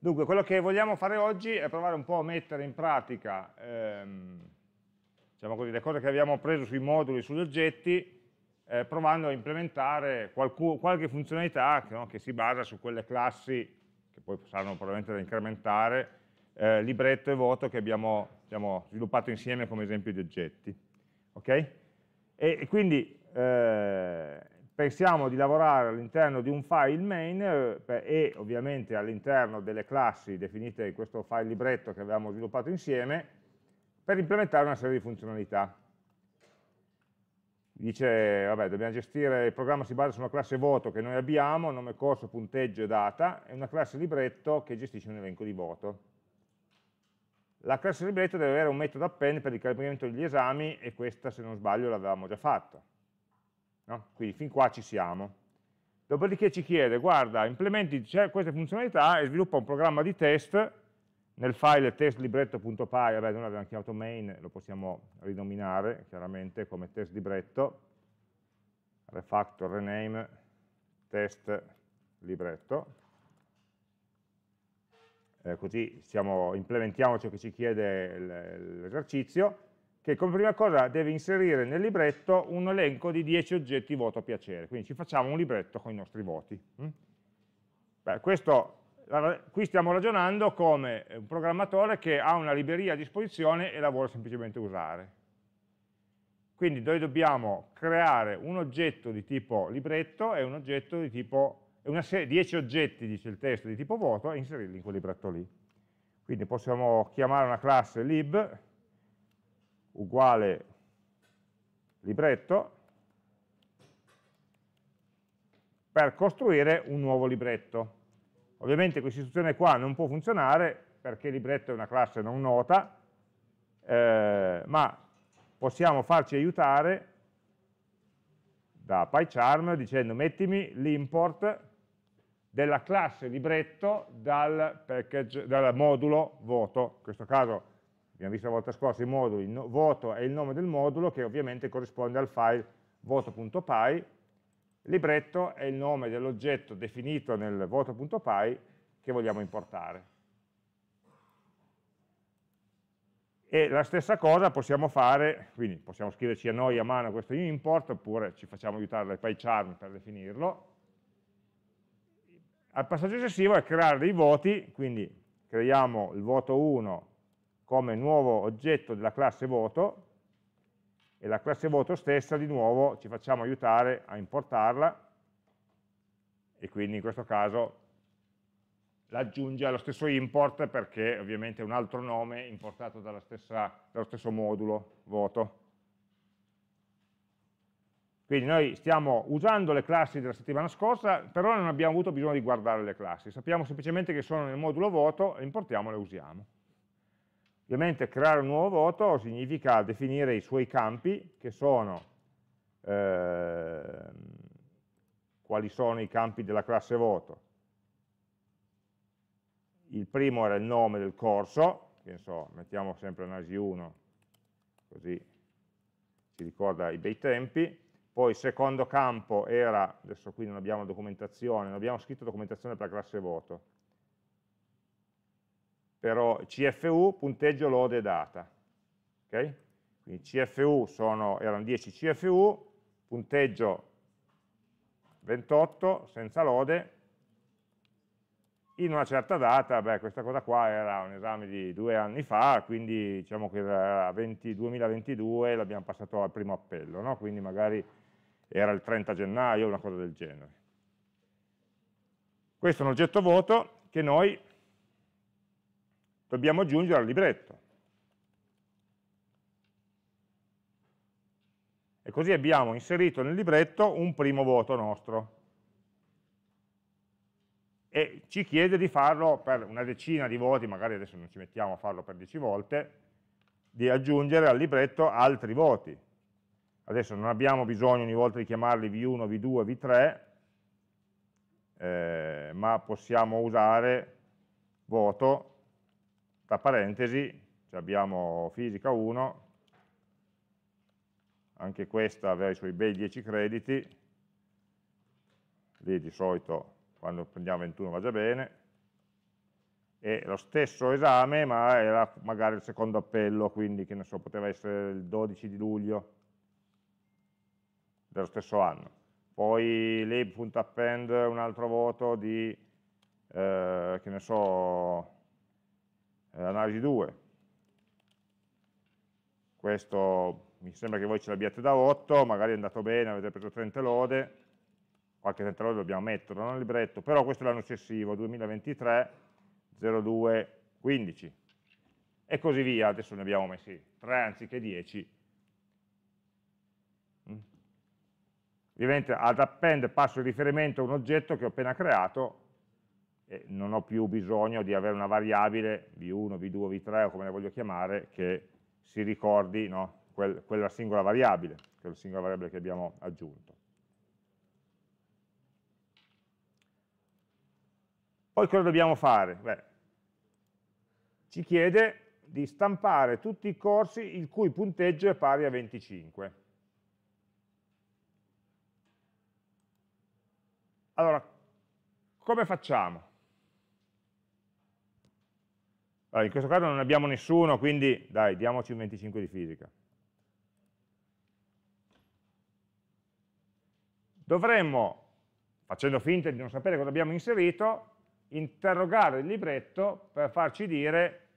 Dunque, quello che vogliamo fare oggi è provare un po' a mettere in pratica ehm, diciamo così, le cose che abbiamo preso sui moduli e sugli oggetti, eh, provando a implementare qualche funzionalità no, che si basa su quelle classi, che poi saranno probabilmente da incrementare, eh, libretto e voto che abbiamo diciamo, sviluppato insieme come esempio di oggetti. Okay? E, e quindi eh, pensiamo di lavorare all'interno di un file main eh, e ovviamente all'interno delle classi definite in questo file libretto che avevamo sviluppato insieme per implementare una serie di funzionalità. Dice, vabbè, dobbiamo gestire, il programma si basa su una classe voto che noi abbiamo, nome corso, punteggio e data, e una classe libretto che gestisce un elenco di voto. La classe libretto deve avere un metodo append per il caricamento degli esami e questa, se non sbaglio, l'avevamo già fatto No? Quindi fin qua ci siamo. Dopodiché ci chiede, guarda, implementi queste funzionalità e sviluppa un programma di test nel file testlibretto.py, vabbè noi l'abbiamo chiamato main, lo possiamo rinominare chiaramente come testlibretto, refactor, rename, testlibretto, eh, così diciamo, implementiamo ciò che ci chiede l'esercizio, che come prima cosa deve inserire nel libretto un elenco di 10 oggetti voto a piacere, quindi ci facciamo un libretto con i nostri voti. Mm? Beh, questo, qui stiamo ragionando come un programmatore che ha una libreria a disposizione e la vuole semplicemente usare. Quindi noi dobbiamo creare un oggetto di tipo libretto e un oggetto di tipo, 10 oggetti, dice il testo, di tipo voto e inserirli in quel libretto lì. Quindi possiamo chiamare una classe lib uguale libretto per costruire un nuovo libretto. Ovviamente questa istruzione qua non può funzionare perché libretto è una classe non nota, eh, ma possiamo farci aiutare da PyCharm dicendo mettimi l'import della classe libretto dal, package, dal modulo voto, in questo caso abbiamo visto la volta scorsa i moduli, no, voto è il nome del modulo che ovviamente corrisponde al file voto.py, libretto è il nome dell'oggetto definito nel voto.py che vogliamo importare. E la stessa cosa possiamo fare, quindi possiamo scriverci a noi a mano questo import, oppure ci facciamo aiutare dai PyCharm per definirlo. Al passaggio successivo è creare dei voti, quindi creiamo il voto 1 come nuovo oggetto della classe voto e la classe voto stessa di nuovo ci facciamo aiutare a importarla e quindi in questo caso l'aggiunge allo stesso import perché ovviamente è un altro nome importato stessa, dallo stesso modulo voto. Quindi noi stiamo usando le classi della settimana scorsa, però non abbiamo avuto bisogno di guardare le classi, sappiamo semplicemente che sono nel modulo voto, le importiamo e le usiamo. Ovviamente creare un nuovo voto significa definire i suoi campi, che sono eh, quali sono i campi della classe voto. Il primo era il nome del corso, che so, mettiamo sempre analisi 1, così ci ricorda i bei tempi. Poi il secondo campo era, adesso qui non abbiamo documentazione, non abbiamo scritto documentazione per la classe voto, però CFU punteggio lode data. Okay? Quindi CFU sono, erano 10 CFU, punteggio 28 senza lode, in una certa data, beh, questa cosa qua era un esame di due anni fa, quindi diciamo che era 20, 2022 l'abbiamo passato al primo appello, no? quindi magari era il 30 gennaio, una cosa del genere. Questo è un oggetto voto che noi dobbiamo aggiungere al libretto. E così abbiamo inserito nel libretto un primo voto nostro. E ci chiede di farlo per una decina di voti, magari adesso non ci mettiamo a farlo per dieci volte, di aggiungere al libretto altri voti. Adesso non abbiamo bisogno ogni volta di chiamarli V1, V2, V3, eh, ma possiamo usare voto tra parentesi abbiamo fisica 1, anche questa aveva i suoi bei 10 crediti, lì di solito quando prendiamo 21 va già bene, e lo stesso esame ma era magari il secondo appello, quindi che ne so, poteva essere il 12 di luglio dello stesso anno. Poi lei punta append un altro voto di, eh, che ne so, l'analisi 2, questo mi sembra che voi ce l'abbiate da 8, magari è andato bene, avete preso 30 lode, qualche 30 lode dobbiamo metterlo nel libretto, però questo è l'anno successivo, 2023, 02, 15 e così via, adesso ne abbiamo messi 3 anziché 10. Mm. Ovviamente ad append passo il riferimento a un oggetto che ho appena creato eh, non ho più bisogno di avere una variabile v1, v2, v3 o come la voglio chiamare che si ricordi no, quel, quella singola variabile, quella singola variabile che abbiamo aggiunto. Poi cosa dobbiamo fare? Beh, ci chiede di stampare tutti i corsi il cui punteggio è pari a 25. Allora, come facciamo? Allora, in questo caso non abbiamo nessuno, quindi dai, diamoci un 25 di fisica. Dovremmo, facendo finta di non sapere cosa abbiamo inserito, interrogare il libretto per farci dire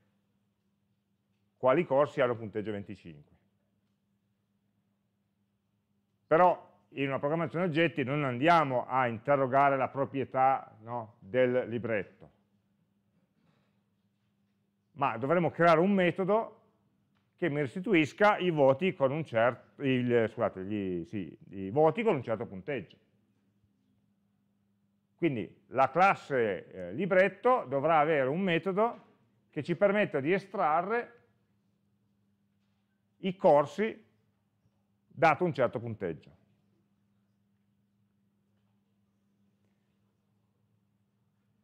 quali corsi hanno punteggio 25. Però in una programmazione oggetti non andiamo a interrogare la proprietà no, del libretto, ma dovremo creare un metodo che mi restituisca i voti con un certo, il, scusate, gli, sì, i voti con un certo punteggio. Quindi la classe eh, libretto dovrà avere un metodo che ci permetta di estrarre i corsi dato un certo punteggio.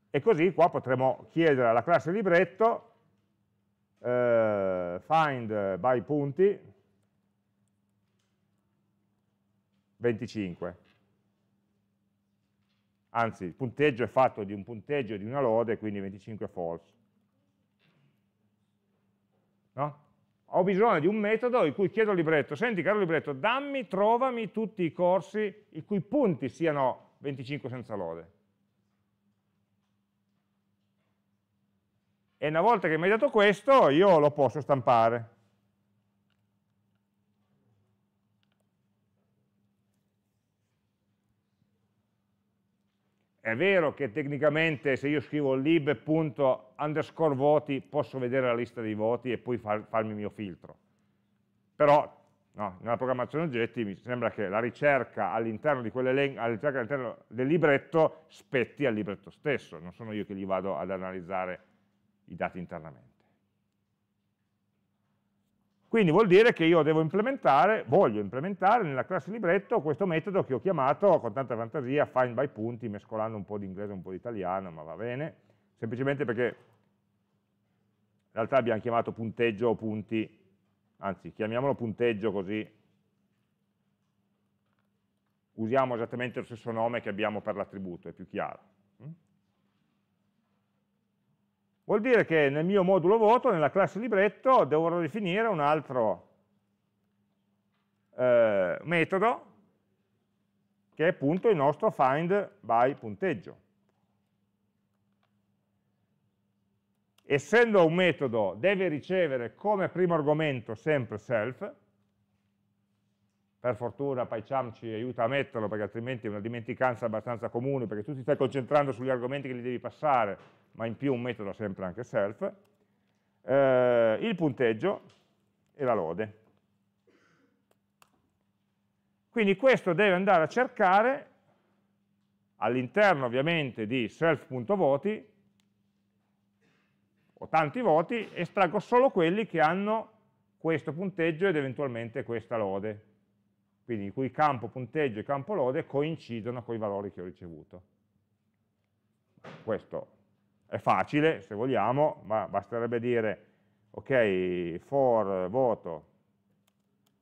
E così qua potremo chiedere alla classe libretto eh, find eh, by punti 25. Anzi, il punteggio è fatto di un punteggio e di una lode, quindi 25 è false. No? Ho bisogno di un metodo in cui chiedo al libretto, senti caro libretto, dammi, trovami tutti i corsi i cui punti siano 25 senza lode. e una volta che mi hai dato questo io lo posso stampare. È vero che tecnicamente se io scrivo lib.underscorevoti posso vedere la lista dei voti e poi far, farmi il mio filtro, però no, nella programmazione oggetti mi sembra che la ricerca all'interno all del libretto spetti al libretto stesso, non sono io che gli vado ad analizzare i dati internamente. Quindi vuol dire che io devo implementare, voglio implementare nella classe libretto questo metodo che ho chiamato con tanta fantasia find by punti, mescolando un po' di inglese e un po' di italiano, ma va bene, semplicemente perché in realtà abbiamo chiamato punteggio o punti, anzi chiamiamolo punteggio così usiamo esattamente lo stesso nome che abbiamo per l'attributo, è più chiaro. Vuol dire che nel mio modulo voto, nella classe libretto, dovrò definire un altro eh, metodo che è appunto il nostro find by punteggio. Essendo un metodo, deve ricevere come primo argomento sempre self, per fortuna PyCharm ci aiuta a metterlo perché altrimenti è una dimenticanza abbastanza comune perché tu ti stai concentrando sugli argomenti che li devi passare ma in più un metodo sempre anche self, eh, il punteggio e la lode. Quindi questo deve andare a cercare all'interno ovviamente di self.voti ho tanti voti, estraggo solo quelli che hanno questo punteggio ed eventualmente questa lode, quindi in cui campo punteggio e campo lode coincidono con i valori che ho ricevuto. Questo è facile, se vogliamo, ma basterebbe dire, ok, for voto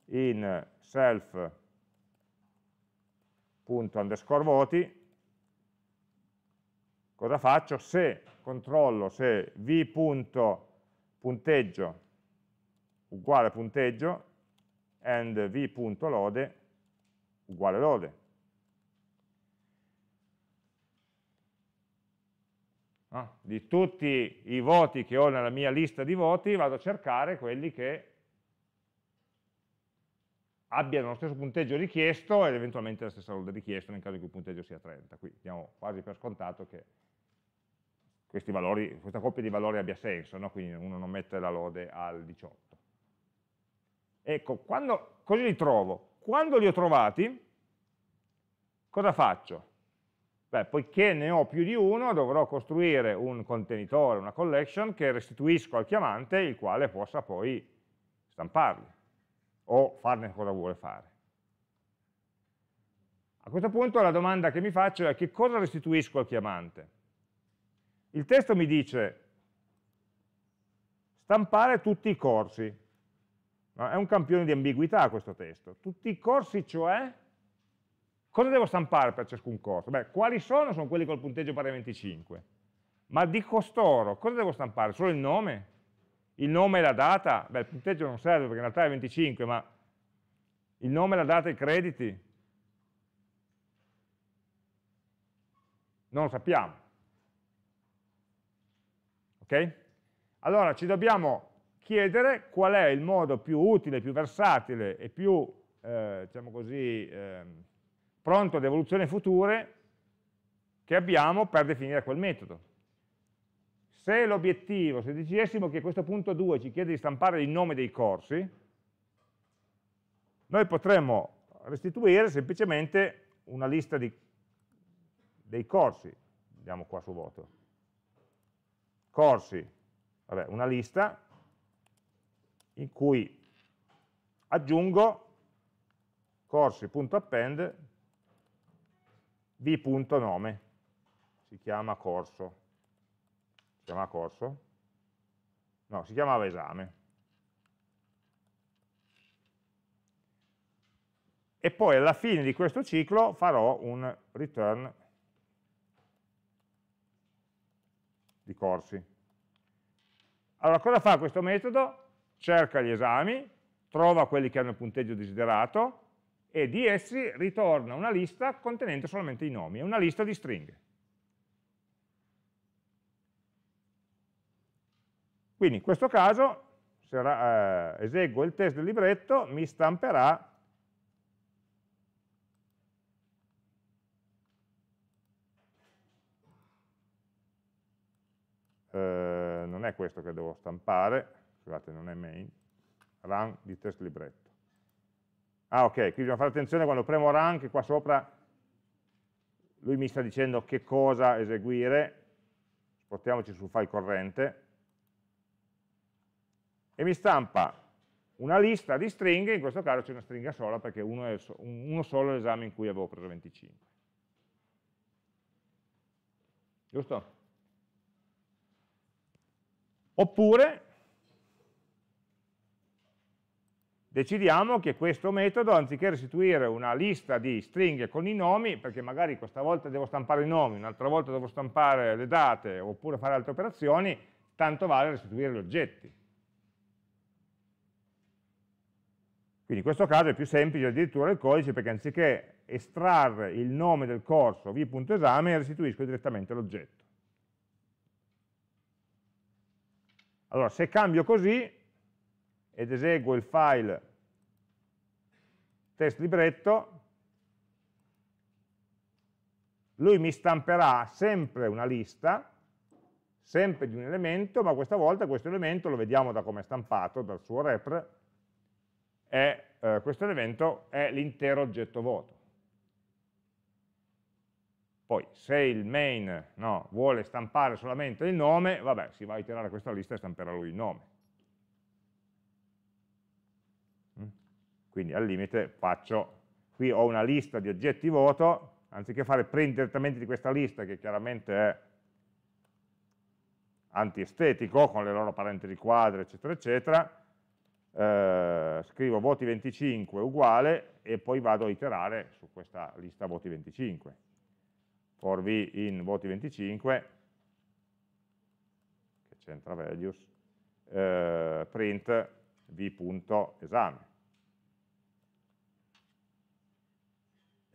in self voti, cosa faccio? Se controllo se v.punteggio uguale punteggio and v.lode uguale lode. no? di tutti i voti che ho nella mia lista di voti, vado a cercare quelli che abbiano lo stesso punteggio richiesto ed eventualmente la stessa order richiesta nel caso in cui il punteggio sia 30. Qui diamo quasi per scontato che valori, questa coppia di valori abbia senso, no? quindi uno non mette la lode al 18. Ecco, quando, così li trovo. Quando li ho trovati, cosa faccio? Beh, poiché ne ho più di uno, dovrò costruire un contenitore, una collection, che restituisco al chiamante, il quale possa poi stamparli o farne cosa vuole fare. A questo punto la domanda che mi faccio è che cosa restituisco al chiamante? Il testo mi dice stampare tutti i corsi. No, è un campione di ambiguità questo testo. Tutti i corsi, cioè, Cosa devo stampare per ciascun corso? Beh, quali sono? Sono quelli col punteggio pari a 25. Ma di costoro, cosa devo stampare? Solo il nome? Il nome e la data? Beh, il punteggio non serve perché in realtà è 25, ma il nome, la data e i crediti? Non lo sappiamo. Ok? Allora ci dobbiamo chiedere qual è il modo più utile, più versatile e più, eh, diciamo così, eh, pronto ad evoluzioni future che abbiamo per definire quel metodo. Se l'obiettivo, se dicessimo che questo punto 2 ci chiede di stampare il nome dei corsi, noi potremmo restituire semplicemente una lista di, dei corsi, vediamo qua su voto, corsi, vabbè, una lista in cui aggiungo corsi.append v.nome, si chiama corso, si chiama corso, no, si chiamava esame. E poi alla fine di questo ciclo farò un return di corsi. Allora, cosa fa questo metodo? Cerca gli esami, trova quelli che hanno il punteggio desiderato, e di essi ritorna una lista contenente solamente i nomi, è una lista di stringhe. Quindi in questo caso, se eh, eseguo il test del libretto, mi stamperà eh, non è questo che devo stampare, scusate non è main, run di test libretto Ah ok, qui bisogna fare attenzione quando premo run che qua sopra lui mi sta dicendo che cosa eseguire, spostiamoci sul file corrente, e mi stampa una lista di stringhe, in questo caso c'è una stringa sola perché uno, è, uno solo è l'esame in cui avevo preso 25. Giusto? Oppure decidiamo che questo metodo, anziché restituire una lista di stringhe con i nomi, perché magari questa volta devo stampare i nomi, un'altra volta devo stampare le date, oppure fare altre operazioni, tanto vale restituire gli oggetti. Quindi in questo caso è più semplice addirittura il codice, perché anziché estrarre il nome del corso v.esame, restituisco direttamente l'oggetto. Allora, se cambio così, ed eseguo il file test libretto, lui mi stamperà sempre una lista, sempre di un elemento, ma questa volta questo elemento, lo vediamo da come è stampato, dal suo repre, è, eh, questo elemento è l'intero oggetto voto. Poi se il main no, vuole stampare solamente il nome, vabbè, si va a iterare questa lista e stamperà lui il nome. Quindi al limite faccio, qui ho una lista di oggetti vuoto, anziché fare print direttamente di questa lista che chiaramente è antiestetico con le loro parentesi quadre eccetera eccetera, eh, scrivo voti 25 uguale e poi vado a iterare su questa lista voti 25 for v in voti 25 che c'entra values eh, print v.esame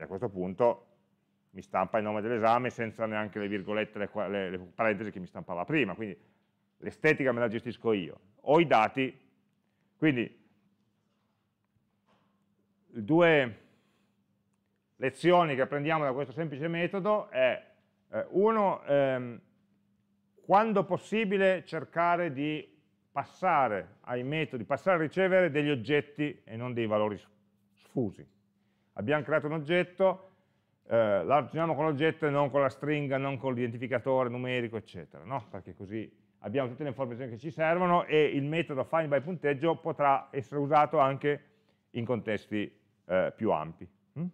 E a questo punto mi stampa il nome dell'esame senza neanche le virgolette, le, le, le parentesi che mi stampava prima, quindi l'estetica me la gestisco io. Ho i dati, quindi due lezioni che apprendiamo da questo semplice metodo è, eh, uno, ehm, quando possibile cercare di passare ai metodi, passare a ricevere degli oggetti e non dei valori sfusi. Abbiamo creato un oggetto, eh, la ragioniamo con l'oggetto e non con la stringa, non con l'identificatore numerico, eccetera, no? perché così abbiamo tutte le informazioni che ci servono e il metodo find by punteggio potrà essere usato anche in contesti eh, più ampi. Mm?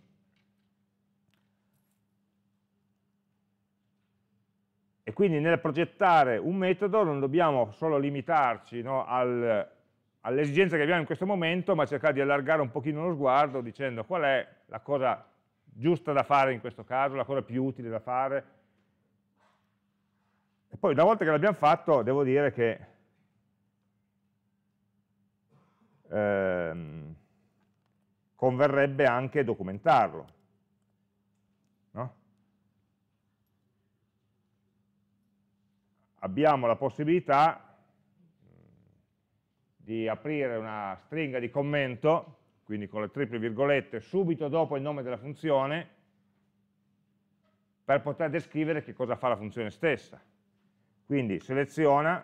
E quindi nel progettare un metodo non dobbiamo solo limitarci no, al all'esigenza che abbiamo in questo momento, ma cercare di allargare un pochino lo sguardo dicendo qual è la cosa giusta da fare in questo caso, la cosa più utile da fare. E poi una volta che l'abbiamo fatto, devo dire che ehm, converrebbe anche documentarlo. No? Abbiamo la possibilità di aprire una stringa di commento, quindi con le triple virgolette, subito dopo il nome della funzione, per poter descrivere che cosa fa la funzione stessa. Quindi seleziona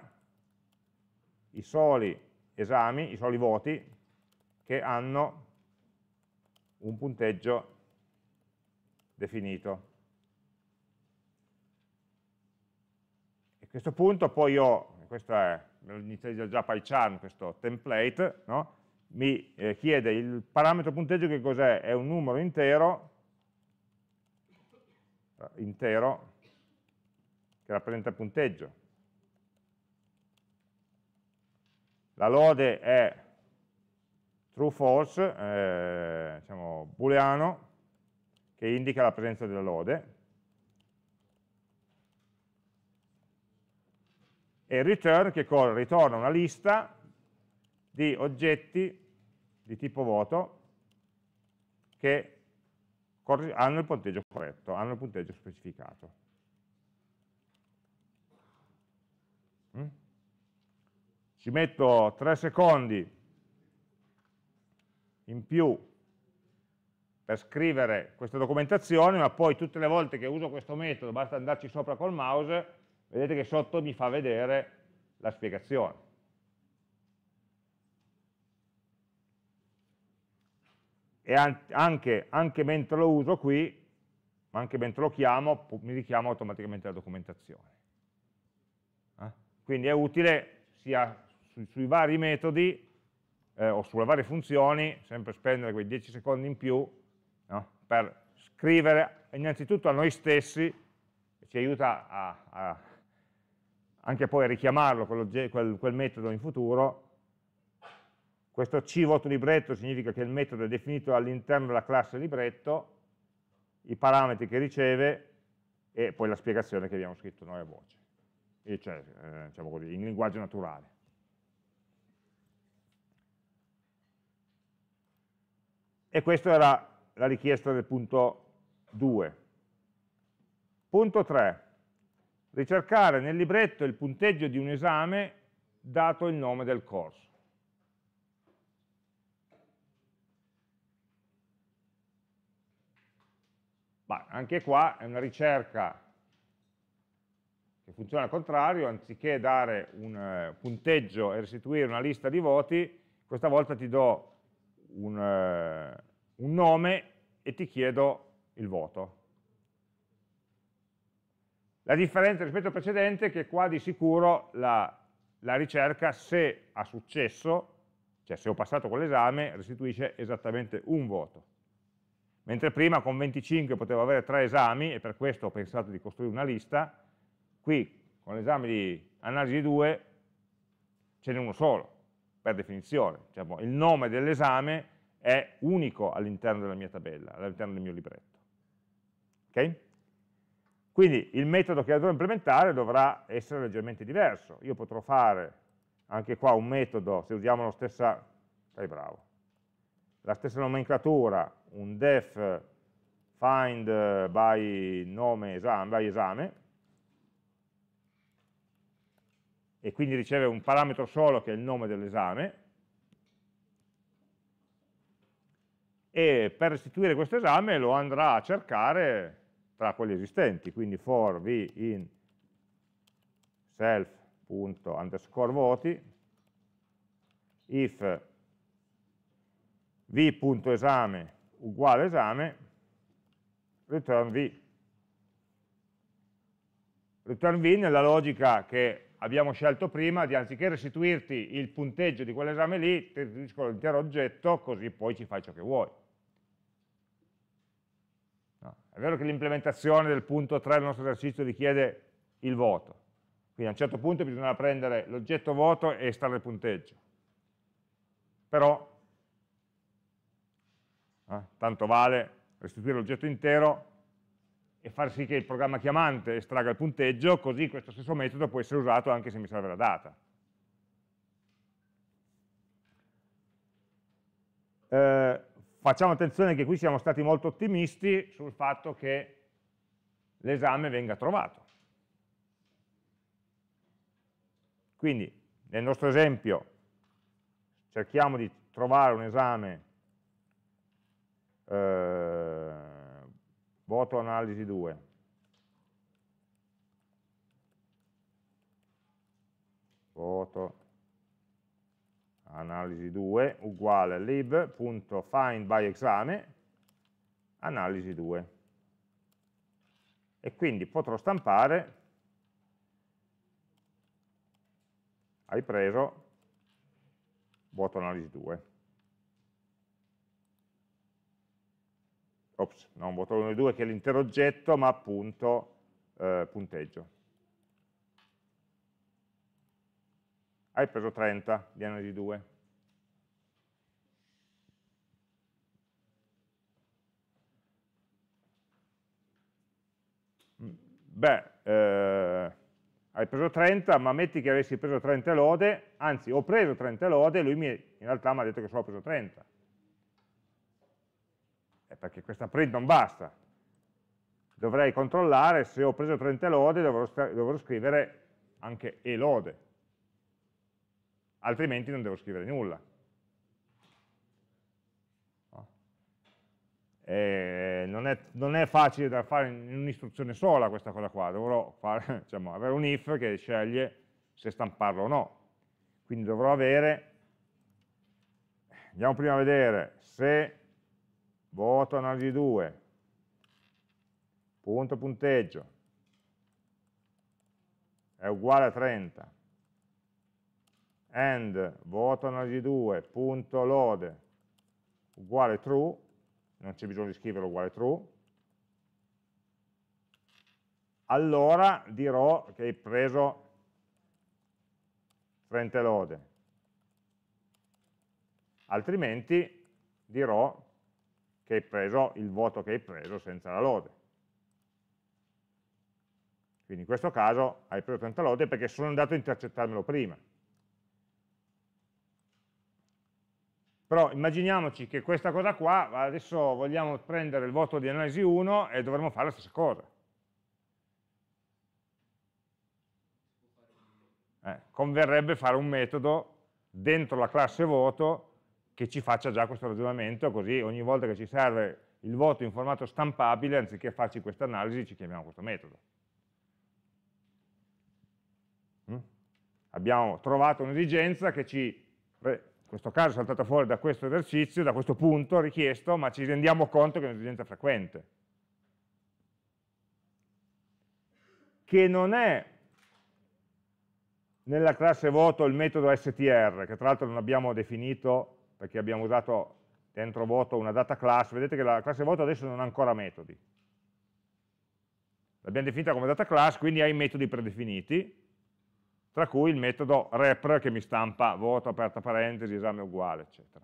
i soli esami, i soli voti, che hanno un punteggio definito. A questo punto poi ho, questa è già PyCharm questo template, no? mi eh, chiede il parametro punteggio che cos'è? È un numero intero, eh, intero che rappresenta il punteggio. La lode è true false, eh, diciamo booleano, che indica la presenza della lode, e il return che cosa? Ritorna una lista di oggetti di tipo voto che hanno il punteggio corretto, hanno il punteggio specificato. Mm? Ci metto 3 secondi in più per scrivere questa documentazione, ma poi tutte le volte che uso questo metodo basta andarci sopra col mouse vedete che sotto mi fa vedere la spiegazione. E anche, anche mentre lo uso qui, ma anche mentre lo chiamo, mi richiamo automaticamente la documentazione. Eh? Quindi è utile sia su, sui vari metodi eh, o sulle varie funzioni, sempre spendere quei 10 secondi in più no? per scrivere innanzitutto a noi stessi, ci aiuta a, a anche poi richiamarlo quel, quel metodo in futuro, questo C voto libretto significa che il metodo è definito all'interno della classe libretto, i parametri che riceve e poi la spiegazione che abbiamo scritto noi a voce, e cioè, eh, diciamo così, in linguaggio naturale. E questa era la richiesta del punto 2. Punto 3 ricercare nel libretto il punteggio di un esame dato il nome del corso. Ma anche qua è una ricerca che funziona al contrario, anziché dare un eh, punteggio e restituire una lista di voti, questa volta ti do un, eh, un nome e ti chiedo il voto. La differenza rispetto al precedente è che qua di sicuro la, la ricerca, se ha successo, cioè se ho passato quell'esame, restituisce esattamente un voto. Mentre prima con 25 potevo avere tre esami e per questo ho pensato di costruire una lista, qui con l'esame di analisi 2 ce n'è uno solo, per definizione. Diciamo, il nome dell'esame è unico all'interno della mia tabella, all'interno del mio libretto. Okay? Quindi il metodo che andrò a implementare dovrà essere leggermente diverso. Io potrò fare anche qua un metodo, se usiamo la stessa, bravo, la stessa nomenclatura, un def find by nome esame, by esame, e quindi riceve un parametro solo che è il nome dell'esame, e per restituire questo esame lo andrà a cercare tra quelli esistenti, quindi for v in self.underscore if v.esame uguale esame, return v. Return v nella logica che abbiamo scelto prima di anziché restituirti il punteggio di quell'esame lì, ti restituisco l'intero oggetto, così poi ci fai ciò che vuoi. È vero che l'implementazione del punto 3 del nostro esercizio richiede il voto, quindi a un certo punto bisogna prendere l'oggetto voto e estrarre il punteggio. Però, eh, tanto vale restituire l'oggetto intero e far sì che il programma chiamante estragga il punteggio, così questo stesso metodo può essere usato anche se mi serve la data. Eh, facciamo attenzione che qui siamo stati molto ottimisti sul fatto che l'esame venga trovato. Quindi nel nostro esempio cerchiamo di trovare un esame eh, voto analisi 2. Voto analisi 2 uguale lib.find by esame analisi 2 e quindi potrò stampare hai preso vuoto analisi 2 ops, non vuoto analisi 2 che è l'intero oggetto ma appunto eh, punteggio hai preso 30, di hanno di 2. Beh, eh, hai preso 30, ma metti che avessi preso 30 lode, anzi ho preso 30 lode, e lui mi, in realtà mi ha detto che solo ho preso 30. È eh, perché questa print non basta. Dovrei controllare se ho preso 30 lode, dovrò, dovrò scrivere anche e lode altrimenti non devo scrivere nulla. Non è, non, è, facile da fare in un'istruzione sola questa cosa qua, dovrò fare, diciamo, avere un if che sceglie se stamparlo o no. Quindi dovrò avere, andiamo prima a vedere, se voto analisi 2, punto punteggio, è uguale a 30, and voto analisi 2 uguale true, non c'è bisogno di scriverlo uguale true, allora dirò che hai preso 30 lode, altrimenti dirò che hai preso il voto che hai preso senza la lode. Quindi in questo caso hai preso 30 lode perché sono andato a intercettarmelo prima. Però immaginiamoci che questa cosa qua, adesso vogliamo prendere il voto di analisi 1 e dovremmo fare la stessa cosa. Eh, converrebbe fare un metodo dentro la classe voto che ci faccia già questo ragionamento, così ogni volta che ci serve il voto in formato stampabile, anziché farci questa analisi, ci chiamiamo questo metodo. Mm? Abbiamo trovato un'esigenza che ci in questo caso è saltata fuori da questo esercizio, da questo punto richiesto, ma ci rendiamo conto che è un'esigenza frequente. Che non è nella classe voto il metodo str, che tra l'altro non abbiamo definito perché abbiamo usato dentro voto una data class, vedete che la classe voto adesso non ha ancora metodi. L'abbiamo definita come data class, quindi ha i metodi predefiniti, tra cui il metodo rep che mi stampa voto, aperta parentesi, esame uguale, eccetera.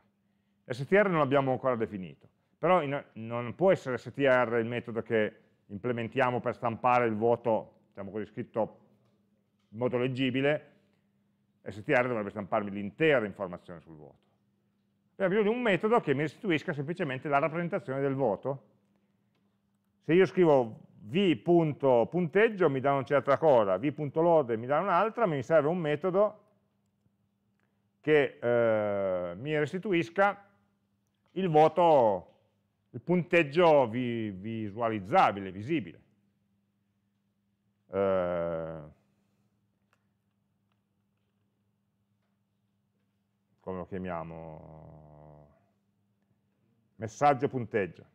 STR non l'abbiamo ancora definito, però in, non può essere STR il metodo che implementiamo per stampare il voto, diciamo così, scritto in modo leggibile, STR dovrebbe stamparmi l'intera informazione sul voto. Abbiamo bisogno di un metodo che mi restituisca semplicemente la rappresentazione del voto. Se io scrivo v.punteggio mi dà una certa cosa, v.load mi dà un'altra, mi serve un metodo che eh, mi restituisca il voto, il punteggio vi, visualizzabile, visibile. Eh, come lo chiamiamo? Messaggio punteggio.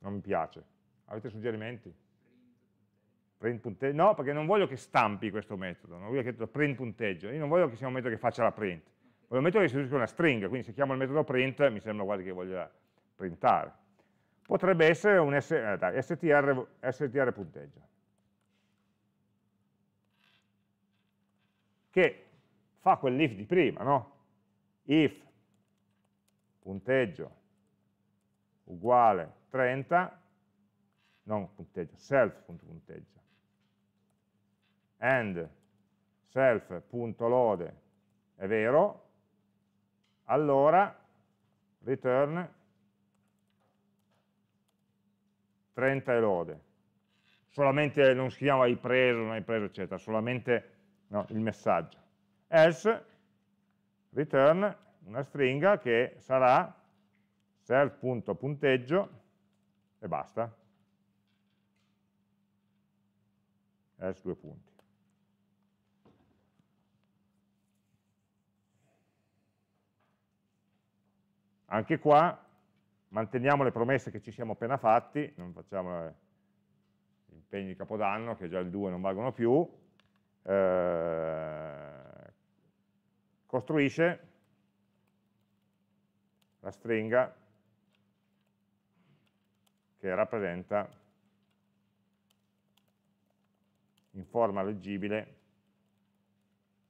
Non mi piace Avete suggerimenti? Print punteggio. No, perché non voglio che stampi questo metodo, non voglio che print punteggio, io non voglio che sia un metodo che faccia la print, voglio un metodo che istituisca una stringa, quindi se chiamo il metodo print mi sembra quasi che voglia printare. Potrebbe essere un S, eh, dai, str, str punteggio. Che fa quell'if di prima, no? If punteggio uguale 30 non punteggio, self.punteggio, and self.lode è vero, allora return 30 e lode. Solamente non si chiama hai preso, non hai preso, eccetera, solamente no, il messaggio. Else return una stringa che sarà self.punteggio e basta. as due punti. Anche qua manteniamo le promesse che ci siamo appena fatti, non facciamo gli eh, impegni di Capodanno, che già il 2 non valgono più, eh, costruisce la stringa che rappresenta in forma leggibile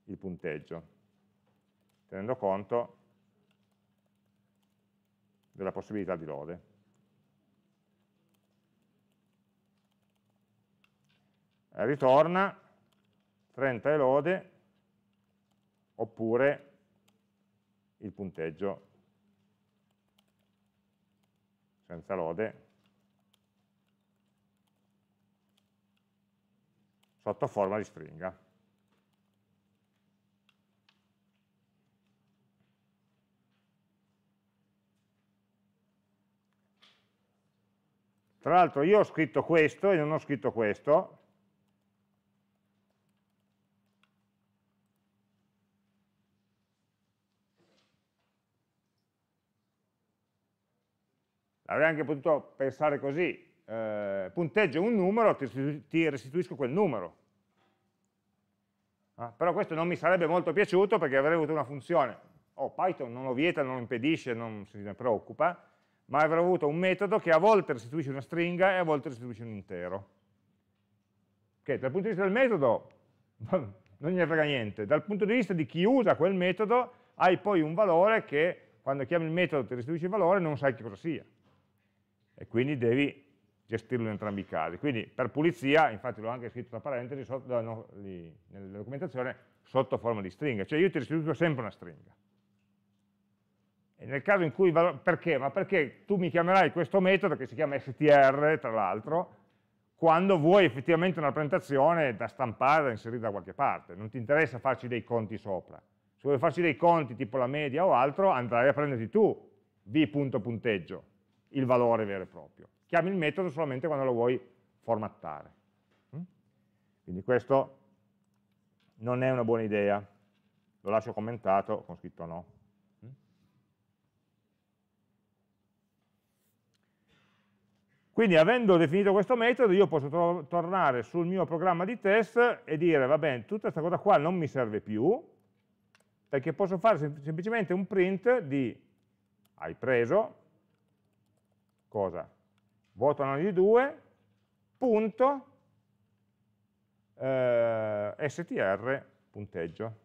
il punteggio, tenendo conto della possibilità di lode. Eh, ritorna 30 e lode oppure il punteggio senza lode sotto forma di stringa. Tra l'altro io ho scritto questo e non ho scritto questo, avrei anche potuto pensare così, eh, punteggio un numero, ti restituisco quel numero. Ah, però questo non mi sarebbe molto piaciuto perché avrei avuto una funzione, oh, Python non lo vieta, non lo impedisce, non se ne preoccupa, ma avrei avuto un metodo che a volte restituisce una stringa e a volte restituisce un intero. Che dal punto di vista del metodo non gli frega niente, dal punto di vista di chi usa quel metodo hai poi un valore che quando chiami il metodo ti restituisce il valore non sai che cosa sia e quindi devi gestirlo in entrambi i casi. Quindi per pulizia, infatti l'ho anche scritto tra parentesi, sotto, no, lì, nella documentazione, sotto forma di stringa, cioè io ti restituisco sempre una stringa. E nel caso in cui, perché? Ma perché tu mi chiamerai questo metodo che si chiama str, tra l'altro, quando vuoi effettivamente una rappresentazione da stampare, da inserire da qualche parte, non ti interessa farci dei conti sopra. Se vuoi farci dei conti tipo la media o altro, andrai a prenderti tu v.punteggio, il valore vero e proprio chiami il metodo solamente quando lo vuoi formattare. Mm? Quindi questo non è una buona idea, lo lascio commentato con scritto no. Mm? Quindi avendo definito questo metodo io posso to tornare sul mio programma di test e dire va bene, tutta questa cosa qua non mi serve più perché posso fare sem semplicemente un print di hai preso cosa? votano di 2, punto, eh, str, punteggio.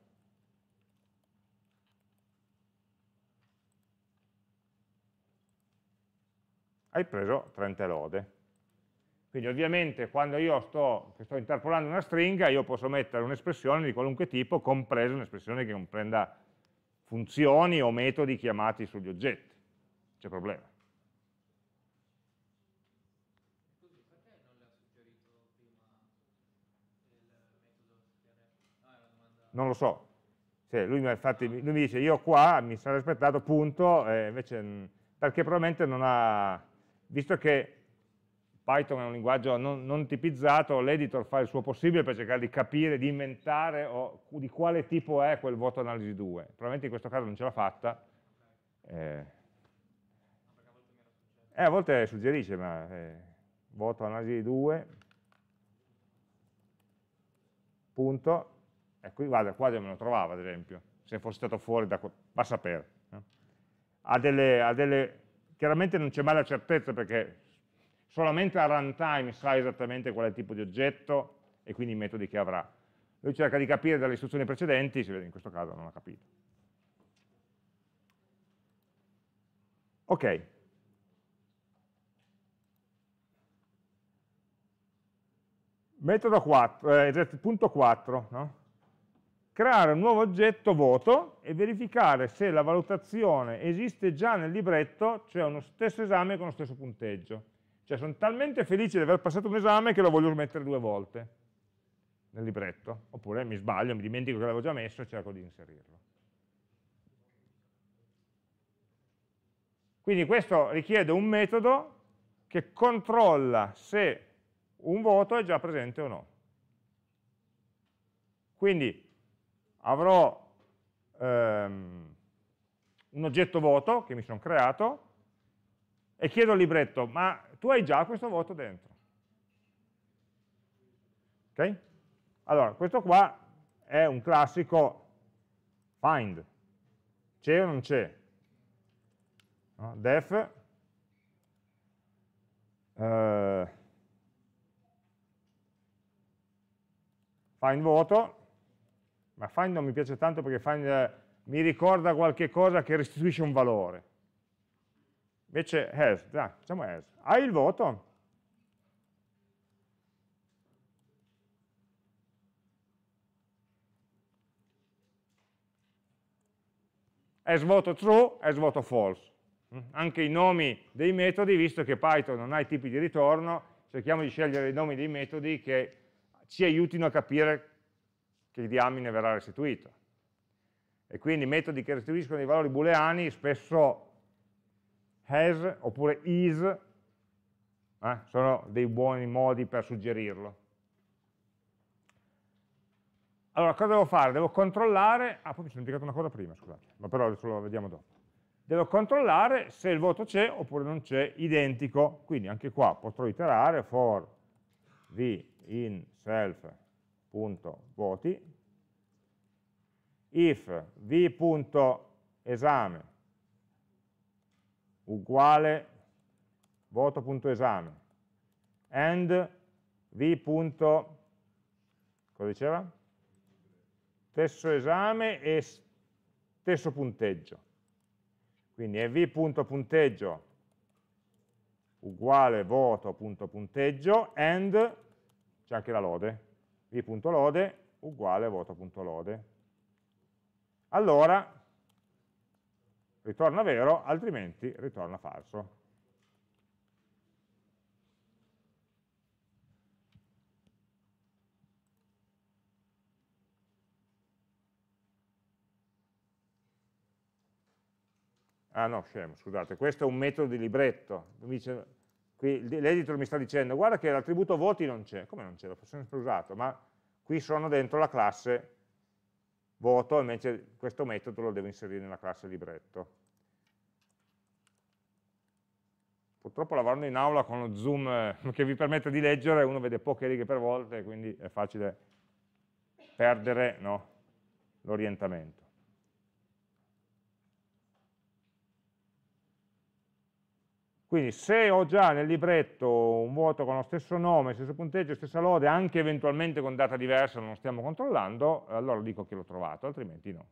Hai preso 30 lode. Quindi ovviamente quando io sto, sto interpolando una stringa io posso mettere un'espressione di qualunque tipo, compresa un'espressione che comprenda funzioni o metodi chiamati sugli oggetti. C'è problema. non lo so. Cioè, lui, mi, infatti, lui, mi dice io qua mi sarei aspettato punto, eh, invece, mm, perché probabilmente non ha, visto che Python è un linguaggio non, non tipizzato, l'editor fa il suo possibile per cercare di capire, di inventare o, di quale tipo è quel voto analisi 2. Probabilmente in questo caso non ce l'ha fatta. Eh. eh. a volte suggerisce, ma eh, voto analisi 2, punto, Ecco, guarda, qua me lo trovava ad esempio, se fosse stato fuori da... va a sapere. No? Ha delle, ha delle, chiaramente non c'è mai la certezza perché solamente a runtime sa esattamente quale tipo di oggetto e quindi i metodi che avrà. Lui cerca di capire dalle istruzioni precedenti, si vede in questo caso non ha capito. Ok. Metodo 4, eh, punto 4, no? creare un nuovo oggetto voto e verificare se la valutazione esiste già nel libretto, cioè uno stesso esame con lo stesso punteggio. Cioè sono talmente felice di aver passato un esame che lo voglio smettere due volte nel libretto, oppure mi sbaglio, mi dimentico che l'avevo già messo e cerco di inserirlo. Quindi questo richiede un metodo che controlla se un voto è già presente o no. Quindi avrò ehm, un oggetto voto che mi sono creato e chiedo al libretto, ma tu hai già questo voto dentro? Ok? Allora, questo qua è un classico find, c'è o non c'è? No? def eh, find voto ma find non mi piace tanto perché find eh, mi ricorda qualche cosa che restituisce un valore. Invece has, dai, diciamo has. Hai il voto? Has voto true, has voto false. Mm? Anche i nomi dei metodi, visto che Python non ha i tipi di ritorno, cerchiamo di scegliere i nomi dei metodi che ci aiutino a capire che il diamine verrà restituito. E quindi metodi che restituiscono dei valori booleani spesso has oppure is eh, sono dei buoni modi per suggerirlo. Allora, cosa devo fare? Devo controllare, ah poi mi sono dimenticato una cosa prima, scusate, ma però adesso lo vediamo dopo. Devo controllare se il voto c'è oppure non c'è identico, quindi anche qua potrò iterare for v in self v.voti, if v.esame uguale voto.esame and v. cosa diceva? stesso esame e stesso punteggio quindi è v.punteggio uguale voto.punteggio and c'è anche la lode v.lode uguale voto.lode. Allora ritorna vero, altrimenti ritorna falso. Ah no, scemo, scusate, questo è un metodo di libretto, mi dice l'editor mi sta dicendo guarda che l'attributo voti non c'è, come non c'è, l'ho sempre usato, ma qui sono dentro la classe voto, invece questo metodo lo devo inserire nella classe libretto. Purtroppo lavorando in aula con lo zoom eh, che vi permette di leggere, uno vede poche righe per volta quindi è facile perdere no, l'orientamento. Quindi se ho già nel libretto un voto con lo stesso nome, stesso punteggio, stessa lode, anche eventualmente con data diversa, non lo stiamo controllando, allora dico che l'ho trovato, altrimenti no.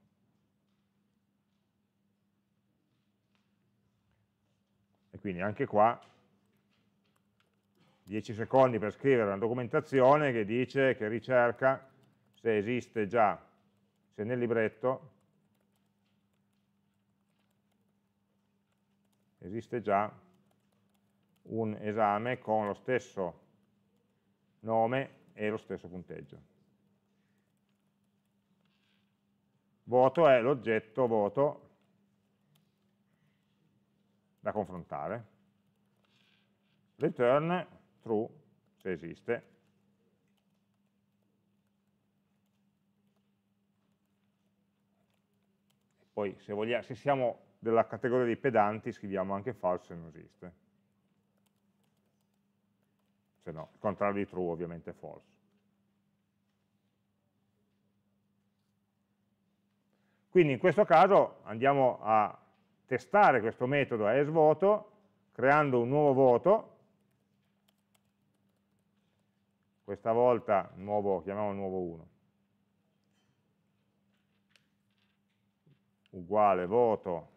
E quindi anche qua 10 secondi per scrivere una documentazione che dice, che ricerca se esiste già, se nel libretto esiste già un esame con lo stesso nome e lo stesso punteggio. Voto è l'oggetto voto da confrontare. Return true se esiste. Poi se, vogliamo, se siamo della categoria dei pedanti scriviamo anche falso se non esiste ovviamente no, il contrario di true ovviamente è false. Quindi in questo caso andiamo a testare questo metodo a esvoto creando un nuovo voto, questa volta nuovo, chiamiamolo nuovo 1, uguale voto,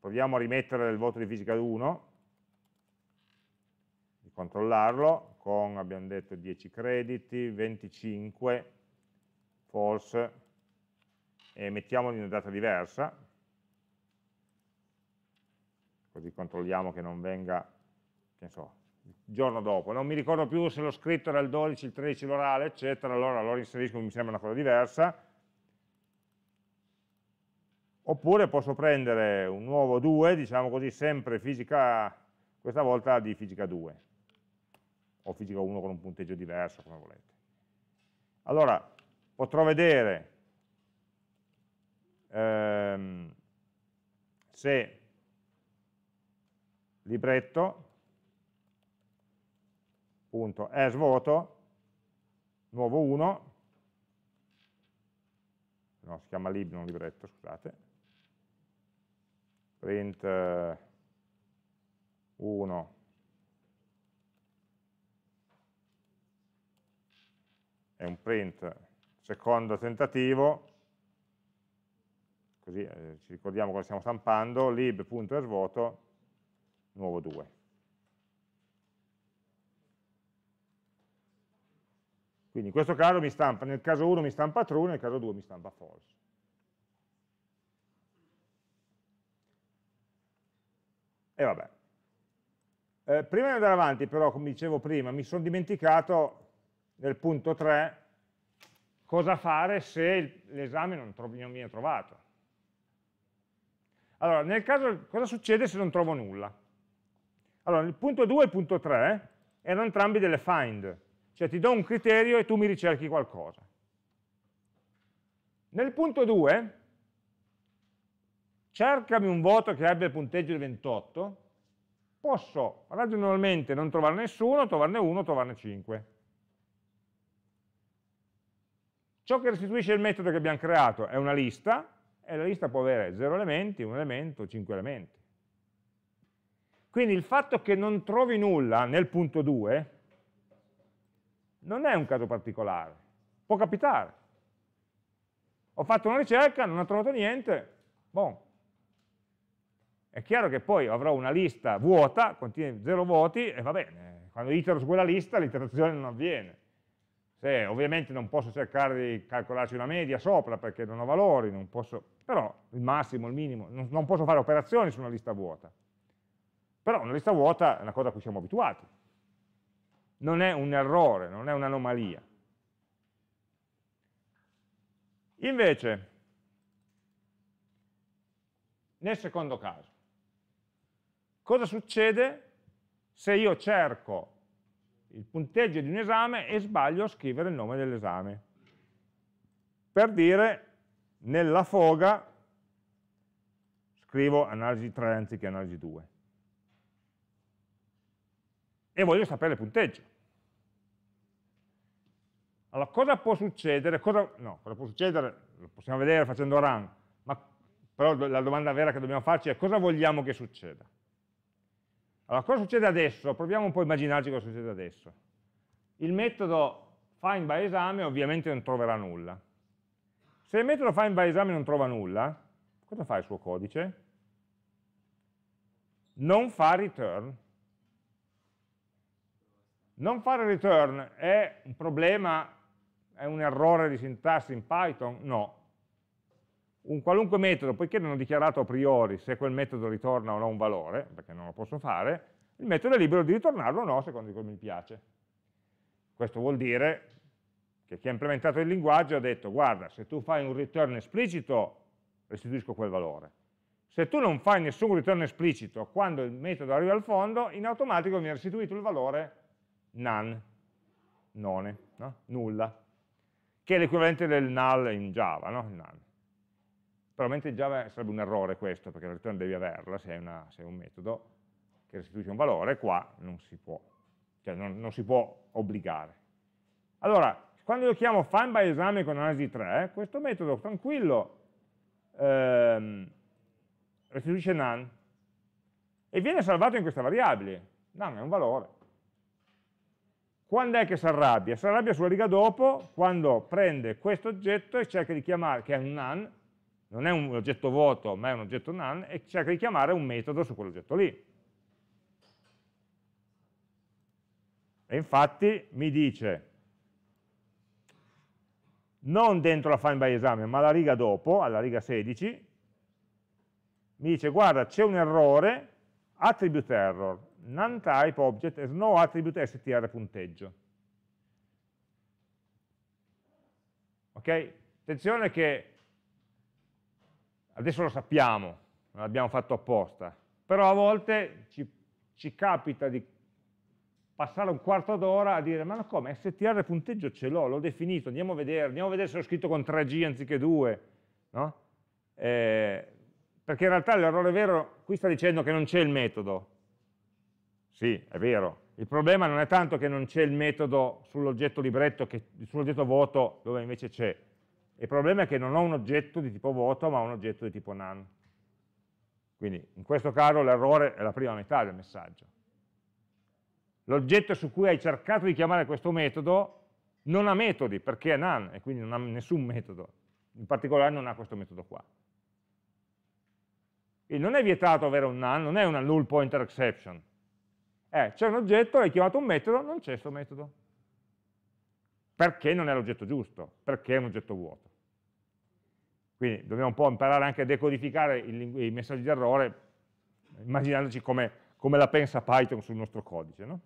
proviamo a rimettere il voto di fisica 1, di controllarlo, con, abbiamo detto, 10 crediti, 25, false, e mettiamoli in una data diversa, così controlliamo che non venga, che ne so, il giorno dopo. Non mi ricordo più se l'ho scritto era il 12, il 13, l'orale, eccetera, allora lo inserisco, mi sembra una cosa diversa. Oppure posso prendere un nuovo 2, diciamo così, sempre fisica, questa volta di fisica 2 o fisica 1 con un punteggio diverso, come volete. Allora, potrò vedere ehm, se libretto.esvoto nuovo 1 no, si chiama lib, non libretto, scusate print 1 eh, è un print secondo tentativo, così eh, ci ricordiamo cosa stiamo stampando, lib.esvoto, nuovo 2. Quindi in questo caso mi stampa, nel caso 1 mi stampa true, nel caso 2 mi stampa false. E vabbè. Eh, prima di andare avanti però, come dicevo prima, mi sono dimenticato nel punto 3 cosa fare se l'esame non, non, viene trovato. Allora, nel caso, cosa succede se non trovo nulla? Allora, il punto 2 e il punto 3 erano entrambi delle find, cioè ti do un criterio e tu mi ricerchi qualcosa. Nel punto 2, cercami un voto che abbia il punteggio di 28, posso ragionevolmente non trovare nessuno, trovarne uno, trovarne 5. Ciò che restituisce il metodo che abbiamo creato è una lista, e la lista può avere 0 elementi, 1 elemento, 5 elementi. Quindi il fatto che non trovi nulla nel punto 2 non è un caso particolare, può capitare. Ho fatto una ricerca, non ho trovato niente, boh. È chiaro che poi avrò una lista vuota, contiene 0 voti, e va bene, quando itero su quella lista l'iterazione non avviene. Se, ovviamente non posso cercare di calcolarci una media sopra perché non ho valori, non posso, però il massimo, il minimo, non, non posso fare operazioni su una lista vuota. Però una lista vuota è una cosa a cui siamo abituati. Non è un errore, non è un'anomalia. Invece, nel secondo caso, cosa succede se io cerco il punteggio di un esame e sbaglio a scrivere il nome dell'esame. Per dire, nella foga scrivo analisi 3 anziché analisi 2. E voglio sapere il punteggio. Allora, cosa può succedere? Cosa, no, cosa può succedere? Lo possiamo vedere facendo run, ma però la domanda vera che dobbiamo farci è cosa vogliamo che succeda? Allora, cosa succede adesso? Proviamo un po' a immaginarci cosa succede adesso. Il metodo find by esame ovviamente non troverà nulla. Se il metodo find by esame non trova nulla, cosa fa il suo codice? Non fa return. Non fare return è un problema, è un errore di sintassi in Python? No, un qualunque metodo, poiché non ho dichiarato a priori se quel metodo ritorna o no un valore, perché non lo posso fare, il metodo è libero di ritornarlo o no, secondo come mi piace. Questo vuol dire che chi ha implementato il linguaggio ha detto, guarda, se tu fai un return esplicito, restituisco quel valore. Se tu non fai nessun return esplicito, quando il metodo arriva al fondo, in automatico viene restituito il valore none, none no? nulla, che è l'equivalente del null in Java, no? probabilmente in Java sarebbe un errore questo, perché in realtà devi averla se è, una, se è, un metodo che restituisce un valore, qua non si può, cioè non, non si può obbligare. Allora, quando io chiamo find by esame con analisi 3, questo metodo tranquillo ehm, restituisce none e viene salvato in questa variabile. None è un valore. Quando è che si arrabbia? Si arrabbia sulla riga dopo, quando prende questo oggetto e cerca di chiamare, che è un none, non è un oggetto vuoto ma è un oggetto none e cerca di chiamare un metodo su quell'oggetto lì. E infatti mi dice non dentro la find by esame, ma la riga dopo, alla riga 16, mi dice guarda c'è un errore, attribute error, none type object has no attribute str punteggio. Ok? Attenzione che Adesso lo sappiamo, non l'abbiamo fatto apposta, però a volte ci, ci capita di passare un quarto d'ora a dire ma no, come str punteggio ce l'ho, l'ho definito, andiamo a vedere, andiamo a vedere se l'ho scritto con 3G anziché 2, no? eh, perché in realtà l'errore vero qui sta dicendo che non c'è il metodo, sì è vero, il problema non è tanto che non c'è il metodo sull'oggetto libretto, sull'oggetto vuoto dove invece c'è, il problema è che non ho un oggetto di tipo vuoto, ma un oggetto di tipo none. Quindi in questo caso l'errore è la prima metà del messaggio. L'oggetto su cui hai cercato di chiamare questo metodo non ha metodi, perché è none, e quindi non ha nessun metodo. In particolare non ha questo metodo qua. E non è vietato avere un none, non è una null pointer exception. Eh, c'è un oggetto, hai chiamato un metodo, non c'è questo metodo. Perché non è l'oggetto giusto? Perché è un oggetto vuoto. Quindi dobbiamo un po' imparare anche a decodificare i messaggi d'errore, immaginandoci come, come, la pensa Python sul nostro codice. No?